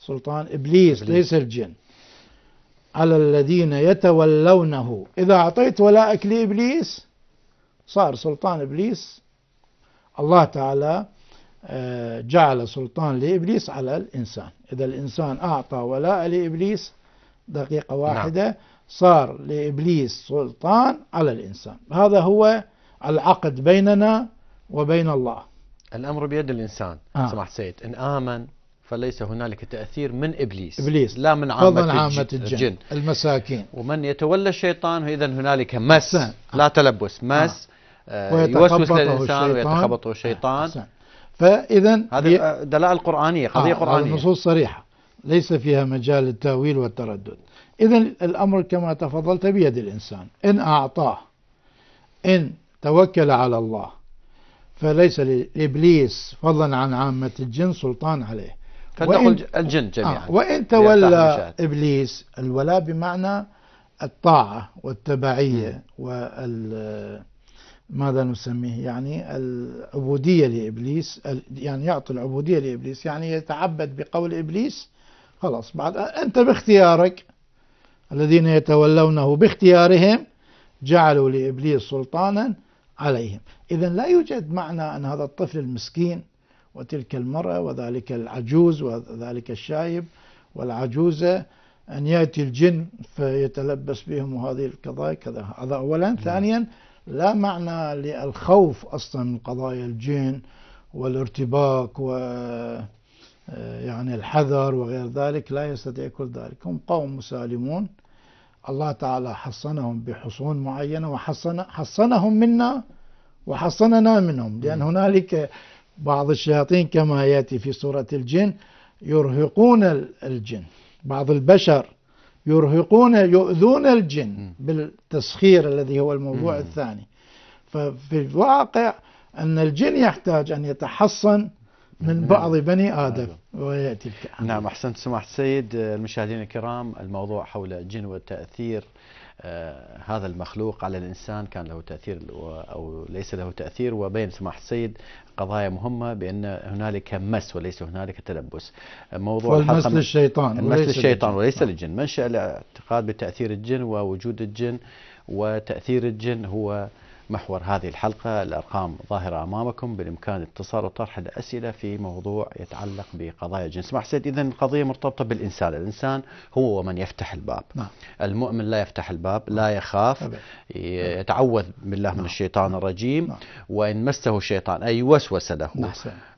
سلطان إبليس, إبليس. ليس الجن على الذين يتولونه إذا أعطيت ولاءك لإبليس صار سلطان إبليس الله تعالى آه، جعل سلطان لإبليس على الإنسان إذا الإنسان أعطى ولاء لإبليس دقيقة نعم. واحدة نعم. صار لإبليس سلطان على الإنسان هذا هو العقد بيننا وبين الله الأمر بيد الإنسان آه. سمحت سيد إن آمن فليس هنالك تأثير من إبليس إبليس لا من عامة, عامة الجن, الجن المساكين ومن يتولى الشيطان إذا هنالك مس آه. لا تلبس مس آه. آه، يوسوس للإنسان ويتخبطه الشيطان فإذا هذه دلائل قرآنية قضية آه قرآنية نصوص صريحة ليس فيها مجال للتأويل والتردد إذا الأمر كما تفضلت بيد الإنسان إن أعطاه إن توكل على الله فليس لإبليس فضلا عن عامة الجن سلطان عليه فتقول الجن جميعا آه وإن تولى إبليس الولاء بمعنى الطاعة والتبعية وال ماذا نسميه يعني العبودية لإبليس يعني يعطي العبودية لإبليس يعني يتعبد بقول إبليس خلاص بعد أنت باختيارك الذين يتولونه باختيارهم جعلوا لإبليس سلطانا عليهم إذا لا يوجد معنى أن هذا الطفل المسكين وتلك المرأة وذلك العجوز وذلك الشايب والعجوزة أن يأتي الجن فيتلبس بهم وهذه القضايا كذا هذا أولا ثانيا لا معنى للخوف أصلا من قضايا الجن والارتباك و آه، يعني الحذر وغير ذلك لا يستطيع كل ذلك هم قوم مسالمون الله تعالى حصنهم بحصون معينة وحصن حصنهم منا وحصننا منهم لأن هنالك بعض الشياطين كما يأتي في سورة الجن يرهقون الجن بعض البشر يرهقون يؤذون الجن بالتسخير الذي هو الموضوع الثاني ففي الواقع أن الجن يحتاج أن يتحصن من نعم. بعض بني نعم. آدم ويأتي الكعب نعم أحسنت سماحة السيد المشاهدين الكرام الموضوع حول الجن والتأثير آه، هذا المخلوق على الإنسان كان له تأثير أو ليس له تأثير وبين سماحة السيد قضايا مهمة بأن هنالك مس وليس هنالك تلبس آه، موضوع والمس للشيطان المس للشيطان وليس للجن منشأ الاعتقاد بتأثير الجن ووجود الجن وتأثير الجن هو محور هذه الحلقة الأرقام ظاهرة أمامكم بالإمكان اتصال وطرح الأسئلة في موضوع يتعلق بقضايا الجنس محسد سيد إذا القضية مرتبطة بالإنسان الإنسان هو من يفتح الباب نعم. المؤمن لا يفتح الباب لا نعم. يخاف يتعوذ بالله من نعم. الشيطان الرجيم نعم. وإن مسه الشيطان أي وسوس له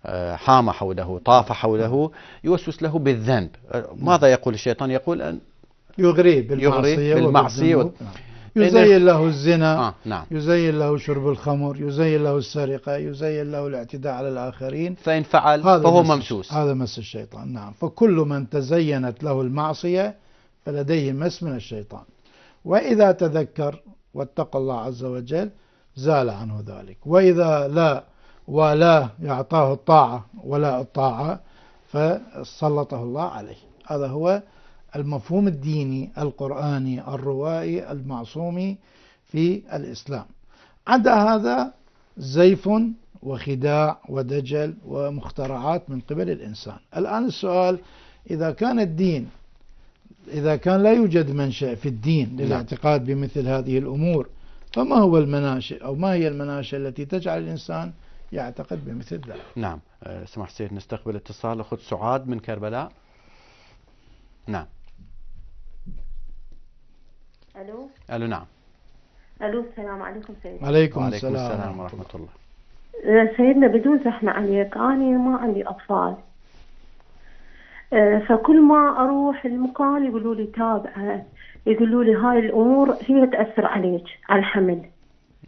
آه، حام حوله طاف حوله يوسوس له بالذنب آه، ماذا يقول الشيطان يقول أن يغري بالمعصية, يغري بالمعصية يزين له الزنا آه نعم. يزين له شرب الخمر يزين له السرقة يزين له الاعتداء على الآخرين فإن فعل فهو ممسوس هذا مس الشيطان نعم فكل من تزينت له المعصية فلديه مس من الشيطان وإذا تذكر واتقى الله عز وجل زال عنه ذلك وإذا لا ولا يعطاه الطاعة ولا الطاعة فسلطه الله عليه هذا هو المفهوم الديني القرآني الروائي المعصومي في الإسلام عدا هذا زيف وخداع ودجل ومخترعات من قبل الإنسان الآن السؤال إذا كان الدين إذا كان لا يوجد منشأ في الدين نعم. للاعتقاد بمثل هذه الأمور فما هو المناشئ أو ما هي المناشئ التي تجعل الإنسان يعتقد بمثل ذلك نعم أه، سمح سيد نستقبل اتصال أخذ سعاد من كربلاء نعم الو الو نعم الو السلام عليكم سيدنا عليكم, السلام, السلام ورحمه الله أه، سيدنا بدون زحمه عليك انا ما عندي اطفال أه، فكل ما اروح المكان يقولوا لي تابعه أه، يقولوا لي هاي الامور هي تاثر عليك على الحمل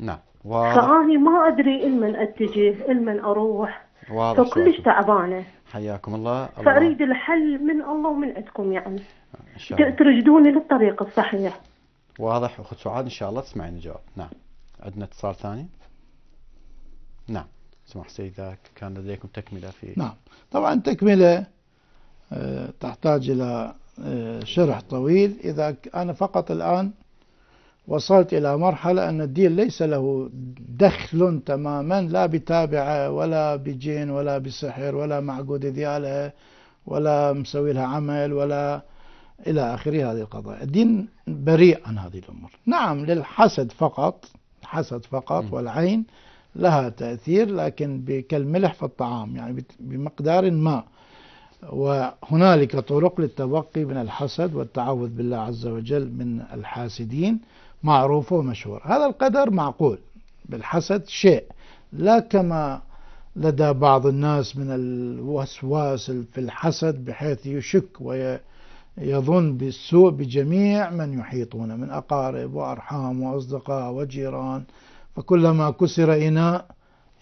نعم واضح فاني ما ادري لمن اتجه لمن اروح واضح فكلش تعبانه حياكم الله. الله فاريد الحل من الله ومن عندكم يعني ترجدوني للطريق الصحيح واضح اخت سعاد ان شاء الله تسمعين الجواب نعم عندنا اتصال ثاني نعم سمح سيد اذا كان لديكم تكمله في نعم طبعا تكمله آه، تحتاج الى آه، شرح طويل اذا انا فقط الان وصلت الى مرحله ان الدين ليس له دخل تماما لا بتابعه ولا بجين ولا بسحر ولا معقود ديالها ولا مسوي لها عمل ولا إلى آخر هذه القضايا الدين بريء عن هذه الأمور نعم للحسد فقط حسد فقط والعين لها تأثير لكن كالملح في الطعام يعني بمقدار ما وهنالك طرق للتبقي من الحسد والتعوذ بالله عز وجل من الحاسدين معروف ومشهور هذا القدر معقول بالحسد شيء لا كما لدى بعض الناس من الوسواس في الحسد بحيث يشك ويشك يظن بالسوء بجميع من يحيطون من أقارب وأرحام وأصدقاء وجيران فكلما كسر إناء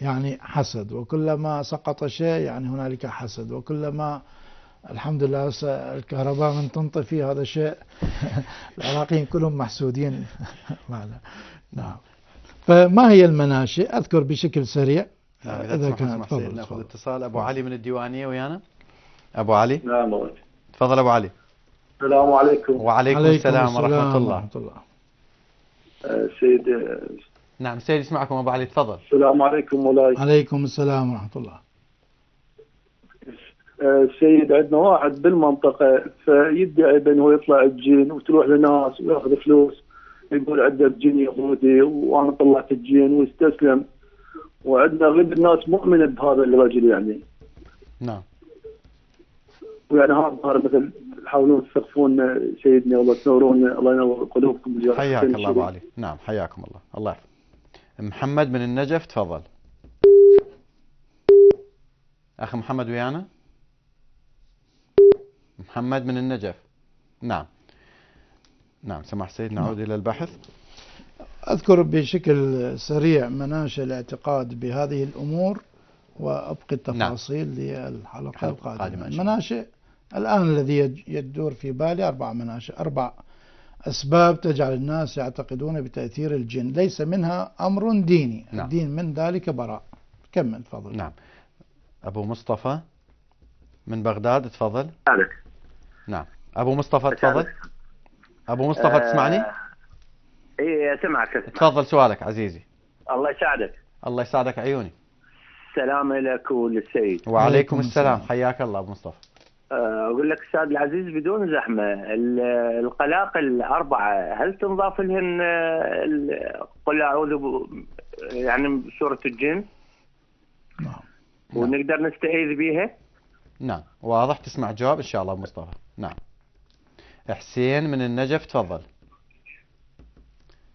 يعني حسد وكلما سقط شيء يعني هنالك حسد وكلما الحمد لله الكهرباء من تنطفي هذا شيء العراقيين كلهم محسودين معنا نعم فما هي المناشئ أذكر بشكل سريع نعم، إذا كان نأخذ اتصال أبو علي من الديوانية ويانا أبو علي نعم تفضل أبو علي السلام عليكم وعليكم عليكم السلام, السلام ورحمة الله, ورحمة الله. آه، سيد آه، نعم سيد اسمعكم أبو علي تفضل السلام عليكم مولاي عليكم السلام ورحمة الله آه، سيد عندنا واحد بالمنطقة فيدعي بأنه يطلع الجن وتروح لناس وياخذ فلوس يقول عندنا الجن يهودي وأنا طلعت الجن واستسلم وعندنا غير الناس مؤمنة بهذا الرجل يعني نعم ويعني هذا الظاهر مثلا تحاولون تثقفون سيدنا والله تنورون الله ينور قلوبكم حياك الله ابو علي نعم حياكم الله الله يحفظك محمد من النجف تفضل اخ محمد ويانا محمد من النجف نعم نعم سماح سيدنا نعود نعم. الى البحث اذكر بشكل سريع مناش الاعتقاد بهذه الامور وابقي نعم. التفاصيل نعم. للحلقه القادمة مناشئ الآن الذي يدور في بالي أربع مناشئ أربع أسباب تجعل الناس يعتقدون بتأثير الجن ليس منها أمر ديني نعم. الدين من ذلك براء كمل تفضل نعم أبو مصطفى من بغداد تفضل نعم أبو مصطفى تفضل أبو مصطفى أه تسمعني اي اسمعك تفضل سؤالك عزيزي الله يساعدك الله يساعدك عيوني السلام لك وللسيد وعليكم السلام حياك الله ابو مصطفى اقول لك استاذ العزيز بدون زحمه القلاقل الاربعه هل تنضاف لهن قل اعوذ يعني بسوره الجن؟ نعم ونقدر نستعيذ بها؟ نعم واضح تسمع جواب ان شاء الله مصطفى نعم حسين من النجف تفضل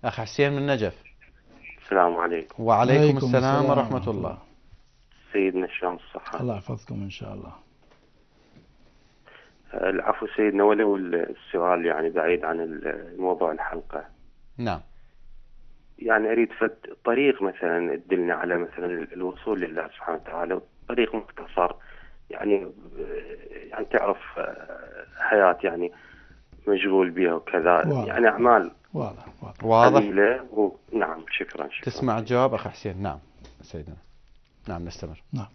اخ حسين من النجف السلام عليكم وعليكم السلام, السلام ورحمه الله سيدنا الشام الصحه الله يحفظكم ان شاء الله آه، العفو سيدنا ولو السؤال يعني بعيد عن موضوع الحلقة نعم يعني أريد فد طريق مثلا تدلنا على مثلا الوصول لله سبحانه وتعالى طريق مختصر يعني آه، يعني تعرف آه، حياة يعني مشغول بها وكذا واضح. يعني أعمال واضح واضح, واضح. و... نعم شكرا شكرا تسمع الجواب أخي حسين نعم سيدنا نعم نستمر نعم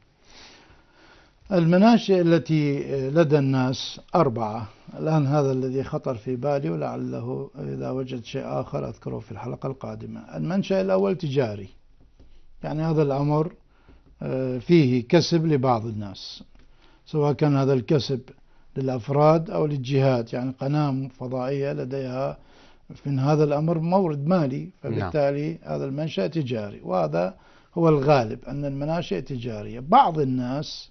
المناشئ التي لدى الناس أربعة الآن هذا الذي خطر في بالي ولعله إذا وجد شيء آخر أذكره في الحلقة القادمة المنشأ الأول تجاري يعني هذا الأمر آه، فيه كسب لبعض الناس سواء كان هذا الكسب للأفراد أو للجهات يعني قناة فضائية لديها من هذا الأمر مورد مالي فبالتالي نعم. هذا المنشأ تجاري وهذا هو الغالب أن المناشئ تجارية بعض الناس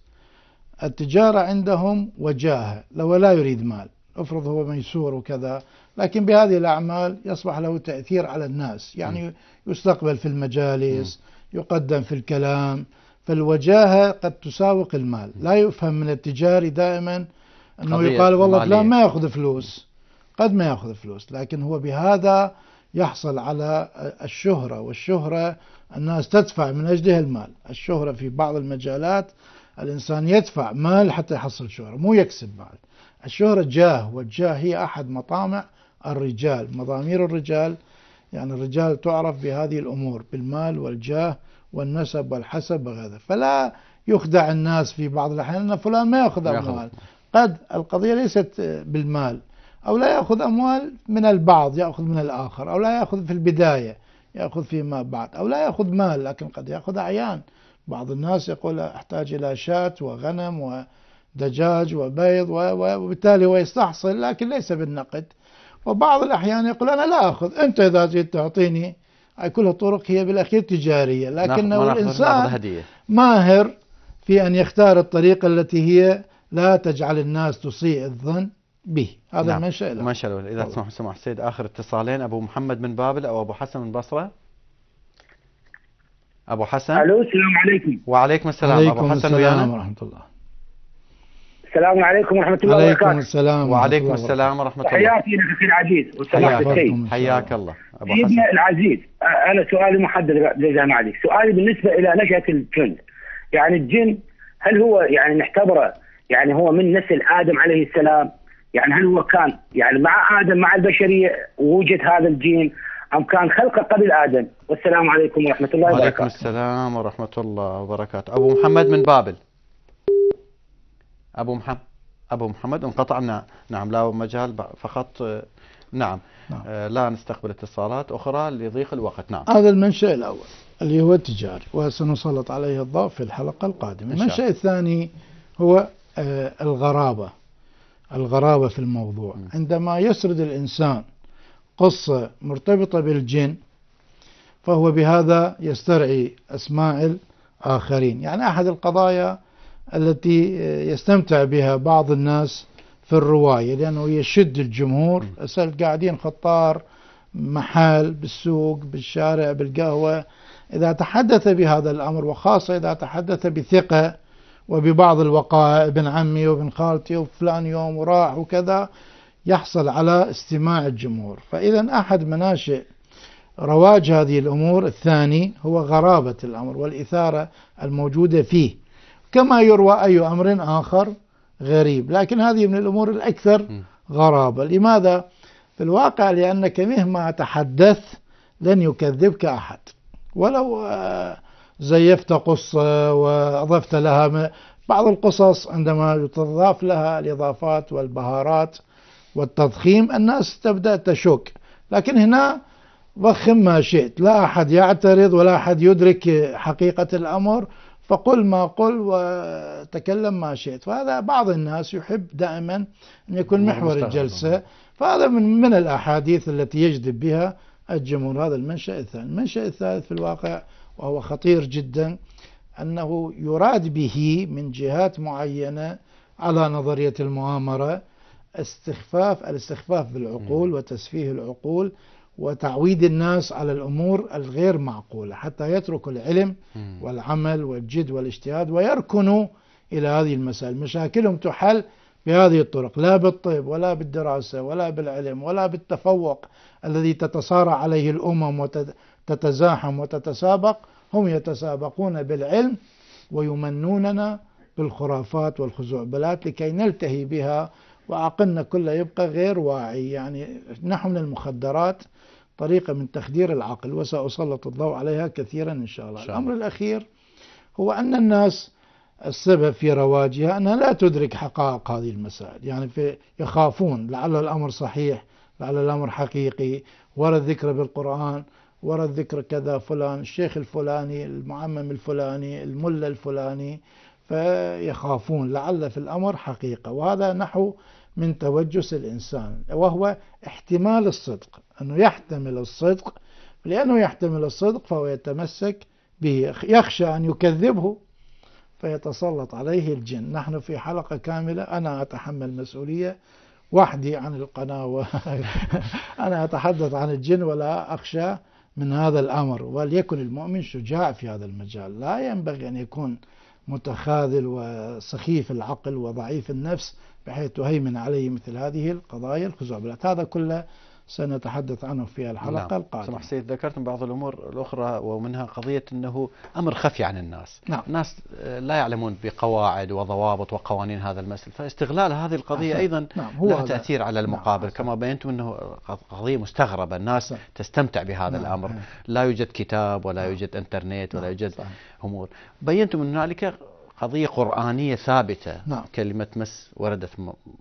التجارة عندهم وجاهة لو لا يريد مال افرض هو ميسور وكذا لكن بهذه الأعمال يصبح له تأثير على الناس يعني يستقبل في المجالس يقدم في الكلام فالوجاهة قد تساوق المال لا يفهم من التجاري دائما أنه يقال والله فلان ما يأخذ فلوس قد ما يأخذ فلوس لكن هو بهذا يحصل على الشهرة والشهرة الناس تدفع من أجلها المال الشهرة في بعض المجالات الإنسان يدفع مال حتى يحصل شهرة مو يكسب مال الشهرة جاه والجاه هي أحد مطامع الرجال مضامير الرجال يعني الرجال تعرف بهذه الأمور بالمال والجاه والنسب والحسب وغيره فلا يخدع الناس في بعض الأحيان أن فلان ما يأخذ أموال قد القضية ليست بالمال أو لا يأخذ أموال من البعض يأخذ من الآخر أو لا يأخذ في البداية يأخذ فيما بعد أو لا يأخذ مال لكن قد يأخذ أعيان بعض الناس يقول أحتاج إلى شاة وغنم ودجاج وبيض وبالتالي هو يستحصل لكن ليس بالنقد وبعض الأحيان يقول أنا لا أخذ أنت إذا جيت تعطيني كلها طرق هي بالأخير تجارية لكن الإنسان ماهر في أن يختار الطريقة التي هي لا تجعل الناس تسيء الظن به هذا نعم. الله ما شاء الله إذا سمح سمح سيد آخر اتصالين أبو محمد من بابل أو أبو حسن من بصرة أبو حسن ألو السلام عليكم وعليكم السلام عليكم أبو حسن السلام ورحمة الله السلام عليكم ورحمة الله وبركاته وعليكم السلام وعليكم السلام ورحمة الله تحياتي لك أخي العزيز والسلام حياك الله أبو حسن سيدنا العزيز أنا سؤالي محدد جزاه عليك سؤالي بالنسبة إلى نشأة الجن يعني الجن هل هو يعني نعتبره يعني هو من نسل آدم عليه السلام يعني هل هو كان يعني مع آدم مع البشرية ووجد هذا الجين أم كان خلق قبل آدم والسلام عليكم ورحمة الله وبركاته وعليكم السلام ورحمة الله وبركاته أبو محمد من بابل أبو محمد أبو محمد انقطعنا نعم لا مجال فقط نعم, نعم. آه، لا نستقبل اتصالات أخرى لضيق الوقت نعم هذا المنشأ الأول اللي هو التجاري وسنسلط عليه الضوء في الحلقة القادمة المنشأ الثاني هو آه، الغرابة الغرابة في الموضوع عندما يسرد الإنسان قصة مرتبطة بالجن فهو بهذا يسترعي أسماء الآخرين يعني أحد القضايا التي يستمتع بها بعض الناس في الرواية لأنه يشد الجمهور أسأل قاعدين خطار محال بالسوق بالشارع بالقهوة إذا تحدث بهذا الأمر وخاصة إذا تحدث بثقة وببعض الوقائع ابن عمي وابن خالتي وفلان يوم وراح وكذا يحصل على استماع الجمهور فإذا أحد مناشئ رواج هذه الأمور الثاني هو غرابة الأمر والإثارة الموجودة فيه كما يروى أي أمر آخر غريب لكن هذه من الأمور الأكثر غرابة لماذا؟ في الواقع لأنك مهما تحدث لن يكذبك أحد ولو آه، زيفت قصة وأضفت لها بعض القصص عندما يتضاف لها الإضافات والبهارات والتضخيم الناس تبدأ تشك لكن هنا ضخم ما شئت لا أحد يعترض ولا أحد يدرك حقيقة الأمر فقل ما قل وتكلم ما شئت فهذا بعض الناس يحب دائما أن يكون محور الجلسة فهذا من, من الأحاديث التي يجذب بها الجمهور هذا المنشأ الثاني المنشأ الثالث في الواقع وهو خطير جدا أنه يراد به من جهات معينة على نظرية المؤامرة استخفاف الاستخفاف بالعقول وتسفيه العقول وتعويد الناس على الأمور الغير معقولة حتى يتركوا العلم والعمل والجد والاجتهاد ويركنوا إلى هذه المسائل مشاكلهم تحل بهذه الطرق لا بالطب ولا بالدراسة ولا بالعلم ولا بالتفوق الذي تتصارع عليه الأمم وتتزاحم وتتسابق هم يتسابقون بالعلم ويمنوننا بالخرافات والخزعبلات لكي نلتهي بها وعقلنا كله يبقى غير واعي يعني نحو من المخدرات طريقة من تخدير العقل وسأسلط الضوء عليها كثيرا إن شاء الله شاء. الأمر الأخير هو أن الناس السبب في رواجها أنها لا تدرك حقائق هذه المسائل يعني في يخافون لعل الأمر صحيح لعل الأمر حقيقي ورد ذكر بالقرآن ورد ذكر كذا فلان الشيخ الفلاني المعمم الفلاني الملا الفلاني فيخافون لعل في الأمر حقيقة وهذا نحو من توجس الإنسان وهو احتمال الصدق أنه يحتمل الصدق لأنه يحتمل الصدق فهو يتمسك به يخشى أن يكذبه فيتسلط عليه الجن نحن في حلقة كاملة أنا أتحمل مسؤولية وحدي عن القناة و... أنا أتحدث عن الجن ولا أخشى من هذا الأمر وليكن المؤمن شجاع في هذا المجال لا ينبغي أن يكون متخاذل وسخيف العقل وضعيف النفس بحيث تهيمن عليه مثل هذه القضايا الخزعبلات هذا كله سنتحدث عنه في الحلقة نعم. القادمة سمح سيد ذكرتم بعض الأمور الأخرى ومنها قضية أنه أمر خفي عن الناس نعم. الناس آه، لا يعلمون بقواعد وضوابط وقوانين هذا المسل، فاستغلال هذه القضية نعم. أيضا نعم. هو لها تأثير على نعم، المقابل نعم. كما بينتم أنه قضية مستغربة الناس نعم. تستمتع بهذا نعم. الأمر نعم. لا يوجد كتاب ولا نعم. يوجد انترنت ولا نعم. يوجد أمور بينتم أن هنالك قضية قرآنية ثابتة نعم. كلمة مس وردت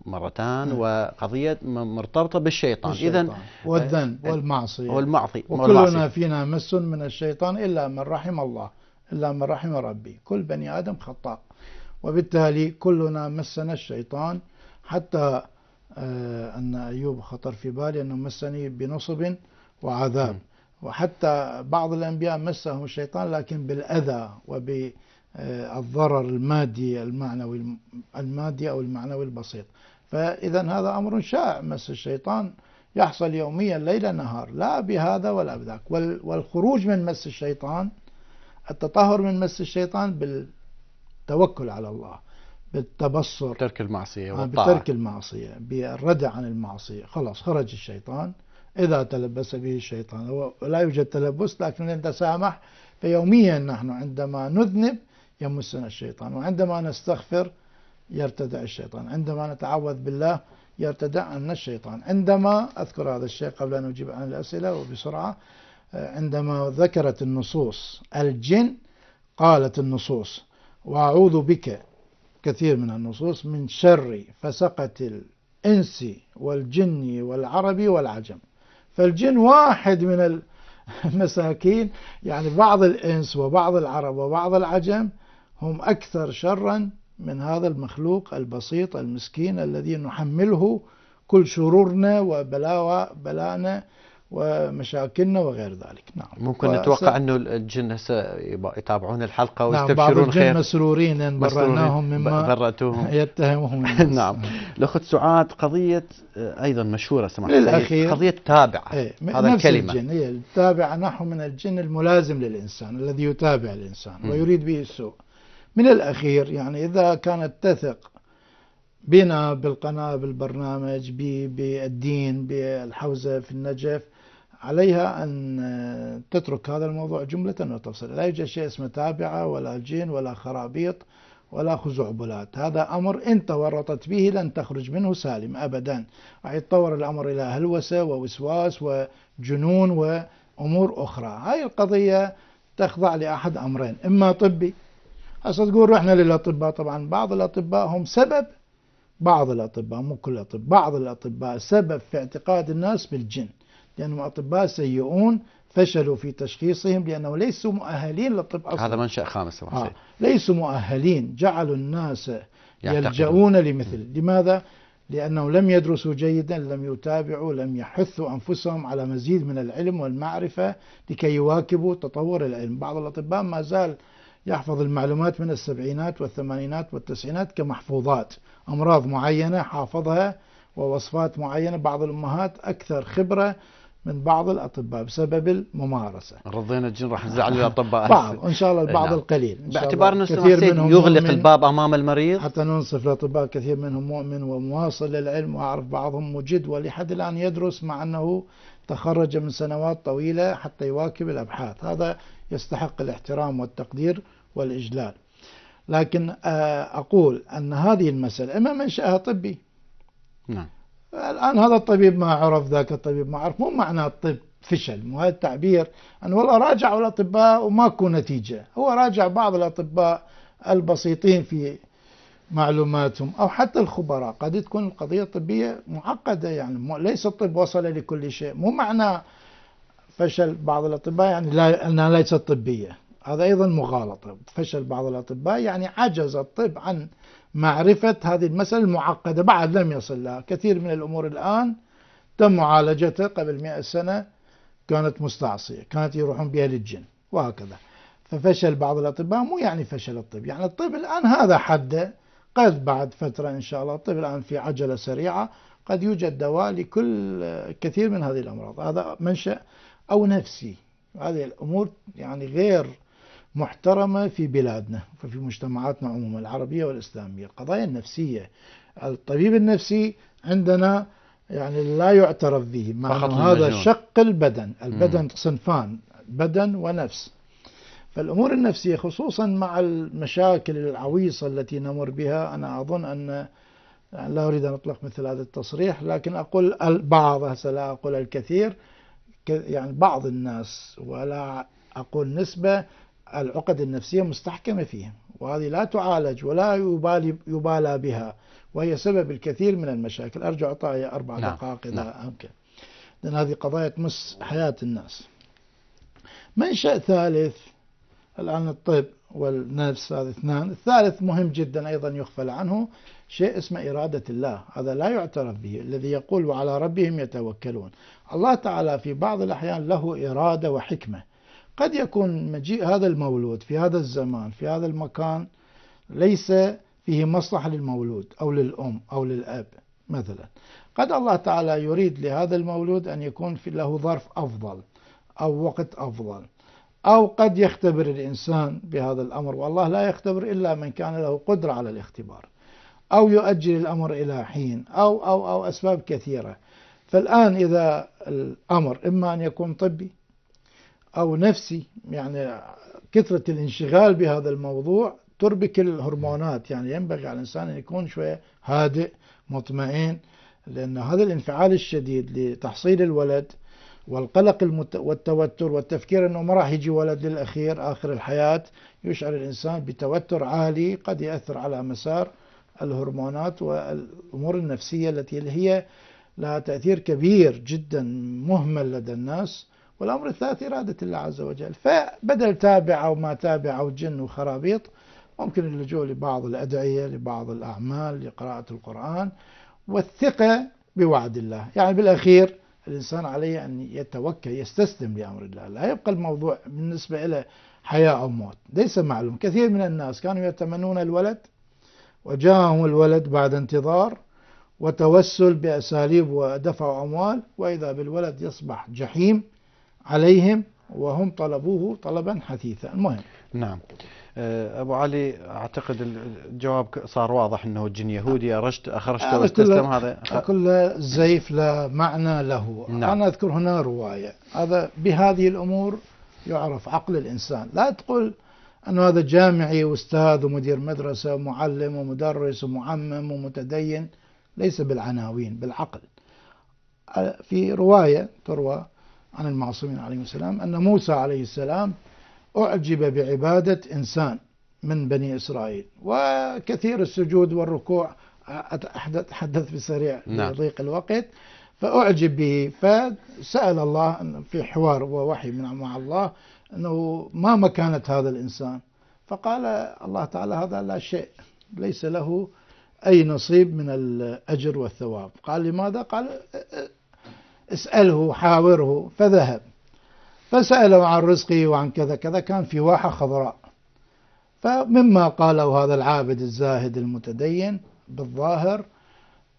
مرتان نعم. وقضية مرتبطة بالشيطان, بالشيطان. إذا والذنب والمعصية والمعصية وكلنا فينا مس من الشيطان إلا من رحم الله إلا من رحم ربي كل بني آدم خطاء وبالتالي كلنا مسنا الشيطان حتى آه، أن أيوب خطر في بالي أنه مسني بنصب وعذاب وحتى بعض الأنبياء مسهم الشيطان لكن بالأذى وب آه، الضرر المادي المعنوي المادي أو المعنوي البسيط فإذا هذا أمر شائع مس الشيطان يحصل يوميا ليل نهار لا بهذا ولا بذاك والخروج من مس الشيطان التطهر من مس الشيطان بالتوكل على الله بالتبصر ترك المعصية آه، والطاعة بترك المعصية بالردع عن المعصية خلاص خرج الشيطان إذا تلبس به الشيطان ولا يوجد تلبس لكن نتسامح فيوميا نحن عندما نذنب يمسنا الشيطان وعندما نستغفر يرتدع الشيطان عندما نتعوذ بالله يرتدع عنا الشيطان عندما أذكر هذا الشيء قبل أن أجيب عن الأسئلة وبسرعة عندما ذكرت النصوص الجن قالت النصوص وأعوذ بك كثير من النصوص من شر فسقة الإنس والجن والعربي والعجم فالجن واحد من المساكين يعني بعض الإنس وبعض العرب وبعض العجم هم أكثر شرا من هذا المخلوق البسيط المسكين الذي نحمله كل شرورنا وبلاءنا ومشاكلنا وغير ذلك نعم ممكن ف... نتوقع انه الجن هسه يتابعون الحلقه ويستبشرون نعم بعض الجن خير مسرورين ان برأناهم مما برأتوهم يتهمهم نعم الاخت سعاد قضيه آه، ايضا مشهوره سماحه للاخير قضيه تابع ايه. هذا نفس الكلمه الجن هي إيه، التابع نحو من الجن الملازم للانسان الذي يتابع الانسان م. ويريد به السوء من الأخير يعني إذا كانت تثق بنا بالقناة بالبرنامج بالدين بالحوزة في النجف عليها أن تترك هذا الموضوع جملة وتفصل لا يوجد شيء اسمه تابعة ولا جين ولا خرابيط ولا خزعبلات هذا أمر إن تورطت به لن تخرج منه سالم أبدا يتطور الأمر إلى هلوسة ووسواس وجنون وأمور أخرى هاي القضية تخضع لأحد أمرين إما طبي هسه تقول رحنا للاطباء طبعا بعض الاطباء هم سبب بعض الاطباء مو كل الاطباء بعض الاطباء سبب في اعتقاد الناس بالجن لانهم اطباء سيئون فشلوا في تشخيصهم لانه ليسوا مؤهلين للطب اصلا هذا منشا خامس آه. ليسوا مؤهلين جعلوا الناس يلجؤون لمثل لماذا؟ لأنهم لم يدرسوا جيدا لم يتابعوا لم يحثوا أنفسهم على مزيد من العلم والمعرفة لكي يواكبوا تطور العلم بعض الأطباء ما زال يحفظ المعلومات من السبعينات والثمانينات والتسعينات كمحفوظات أمراض معينة حافظها ووصفات معينة بعض الأمهات أكثر خبرة من بعض الأطباء بسبب الممارسة رضينا الجن راح نزعل الأطباء بعض إن شاء الله البعض نعم. القليل باعتبار أنه كثير منهم يغلق مؤمن الباب أمام المريض حتى ننصف الأطباء كثير منهم مؤمن ومواصل للعلم وأعرف بعضهم مجد ولحد الآن يدرس مع أنه تخرج من سنوات طويلة حتى يواكب الأبحاث هذا يستحق الاحترام والتقدير والإجلال لكن آه، أقول أن هذه المسألة إما منشأها طبي نعم الآن هذا الطبيب ما عرف ذاك الطبيب ما عرف مو معنى الطب فشل مو هذا التعبير أن والله راجعوا الأطباء وماكو نتيجة هو راجع بعض الأطباء البسيطين في معلوماتهم أو حتى الخبراء قد تكون القضية الطبية معقدة يعني ليس الطب وصل لكل شيء مو معنى فشل بعض الأطباء يعني لا أنها ليست طبية هذا أيضا مغالطة فشل بعض الأطباء يعني عجز الطب عن معرفة هذه المسألة المعقدة بعد لم يصل لها كثير من الأمور الآن تم معالجتها قبل مئة سنة كانت مستعصية كانت يروحون بها للجن وهكذا ففشل بعض الأطباء مو يعني فشل الطب يعني الطب الآن هذا حده قد بعد فترة إن شاء الله الطب الآن في عجلة سريعة قد يوجد دواء لكل كثير من هذه الأمراض هذا منشأ أو نفسي هذه الأمور يعني غير محترمة في بلادنا وفي مجتمعاتنا عموما العربية والإسلامية القضايا النفسية الطبيب النفسي عندنا يعني لا يعترف به مع هذا شق البدن البدن م. صنفان بدن ونفس فالأمور النفسية خصوصا مع المشاكل العويصة التي نمر بها أنا أظن أن يعني لا أريد أن أطلق مثل هذا التصريح لكن أقول البعض هسه لا أقول الكثير يعني بعض الناس ولا أقول نسبة العقد النفسية مستحكمة فيهم وهذه لا تعالج ولا يبالي, يبالى بها وهي سبب الكثير من المشاكل أرجع أعطيها أربع نعم. دقائق إذا نعم. أمكن لأن هذه قضايا تمس حياة الناس منشأ ثالث الآن الطب والنفس هذا اثنان الثالث مهم جدا أيضا يغفل عنه شيء اسمه إرادة الله هذا لا يعترف به الذي يقول وعلى ربهم يتوكلون الله تعالى في بعض الأحيان له إرادة وحكمة قد يكون مجيء هذا المولود في هذا الزمان في هذا المكان ليس فيه مصلحة للمولود أو للأم أو للأب مثلا قد الله تعالى يريد لهذا المولود أن يكون في له ظرف أفضل أو وقت أفضل أو قد يختبر الإنسان بهذا الأمر والله لا يختبر إلا من كان له قدرة على الاختبار أو يؤجل الأمر إلى حين أو أو أو أسباب كثيرة فالآن إذا الأمر إما أن يكون طبي أو نفسي يعني كثرة الانشغال بهذا الموضوع تربك الهرمونات يعني ينبغي على الإنسان أن يكون شوية هادئ مطمئن لأن هذا الانفعال الشديد لتحصيل الولد والقلق المت... والتوتر والتفكير أنه ما راح يجي ولد للأخير آخر الحياة يشعر الإنسان بتوتر عالي قد يأثر على مسار الهرمونات والأمور النفسية التي هي لها تأثير كبير جدا مهمل لدى الناس والأمر الثالث إرادة الله عز وجل فبدل تابع أو ما تابع أو جن وخرابيط ممكن اللجوء لبعض الأدعية لبعض الأعمال لقراءة القرآن والثقة بوعد الله يعني بالأخير الإنسان عليه أن يتوكل يستسلم لأمر الله لا يبقى الموضوع بالنسبة له حياة أو موت ليس معلوم كثير من الناس كانوا يتمنون الولد وجاءهم الولد بعد انتظار وتوسل بأساليب ودفع أموال وإذا بالولد يصبح جحيم عليهم وهم طلبوه طلبا حثيثا المهم نعم آه، ابو علي اعتقد الجواب صار واضح انه جن يهودي ارشت اخرجت واستسلم هذا كل زيف لا معنى له نعم. انا اذكر هنا روايه هذا بهذه الامور يعرف عقل الانسان لا تقول انه هذا جامعي واستاذ ومدير مدرسه ومعلم ومدرس ومعمم ومتدين ليس بالعناوين بالعقل آه، في روايه تروى عن المعصومين عليه السلام أن موسى عليه السلام أعجب بعبادة إنسان من بني إسرائيل وكثير السجود والركوع أتحدث بسريع نعم. لضيق الوقت فأعجب به فسأل الله في حوار ووحي من مع الله أنه ما مكانة هذا الإنسان فقال الله تعالى هذا لا شيء ليس له أي نصيب من الأجر والثواب قال لماذا؟ قال اسأله حاوره فذهب فسأله عن رزقه وعن كذا كذا كان في واحة خضراء فمما قاله هذا العابد الزاهد المتدين بالظاهر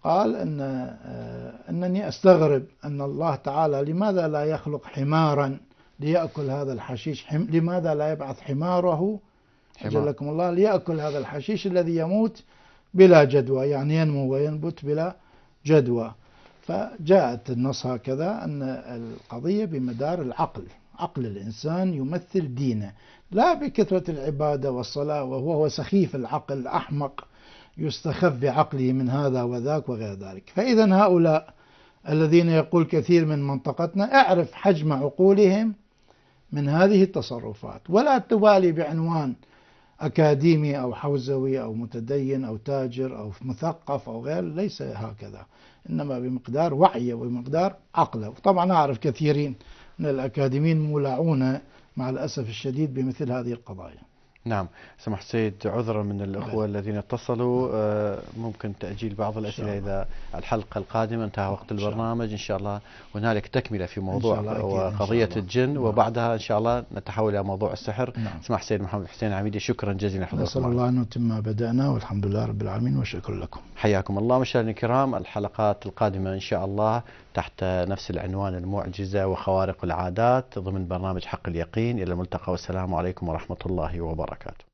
قال إن آه، أنني أستغرب أن الله تعالى لماذا لا يخلق حمارا ليأكل هذا الحشيش لماذا لا يبعث حماره حمار. جلكم الله ليأكل هذا الحشيش الذي يموت بلا جدوى يعني ينمو وينبت بلا جدوى فجاءت النص هكذا أن القضية بمدار العقل عقل الإنسان يمثل دينه لا بكثرة العبادة والصلاة وهو سخيف العقل الأحمق يستخف بعقله من هذا وذاك وغير ذلك فإذا هؤلاء الذين يقول كثير من منطقتنا اعرف حجم عقولهم من هذه التصرفات ولا تبالي بعنوان أكاديمي أو حوزوي أو متدين أو تاجر أو مثقف أو غير ليس هكذا إنما بمقدار وعيه وبمقدار عقله وطبعا أعرف كثيرين من الأكاديميين مولعون مع الأسف الشديد بمثل هذه القضايا نعم سمح سيد عذرا من الأخوة نعم. الذين اتصلوا نعم. آه، ممكن تأجيل بعض الأسئلة إذا الحلقة القادمة انتهى وقت البرنامج إن شاء الله هنالك تكملة في موضوع وقضية الجن نعم. وبعدها إن شاء الله نتحول إلى موضوع السحر نعم. سمح سيد محمد حسين عميدي شكرا جزيلا حضرتك نسأل الله أن نتم بدأنا والحمد لله رب العالمين وشكرا لكم حياكم الله مشاهدينا الكرام الحلقات القادمة إن شاء الله تحت نفس العنوان المعجزة وخوارق العادات ضمن برنامج حق اليقين إلى الملتقى والسلام عليكم ورحمة الله وبركاته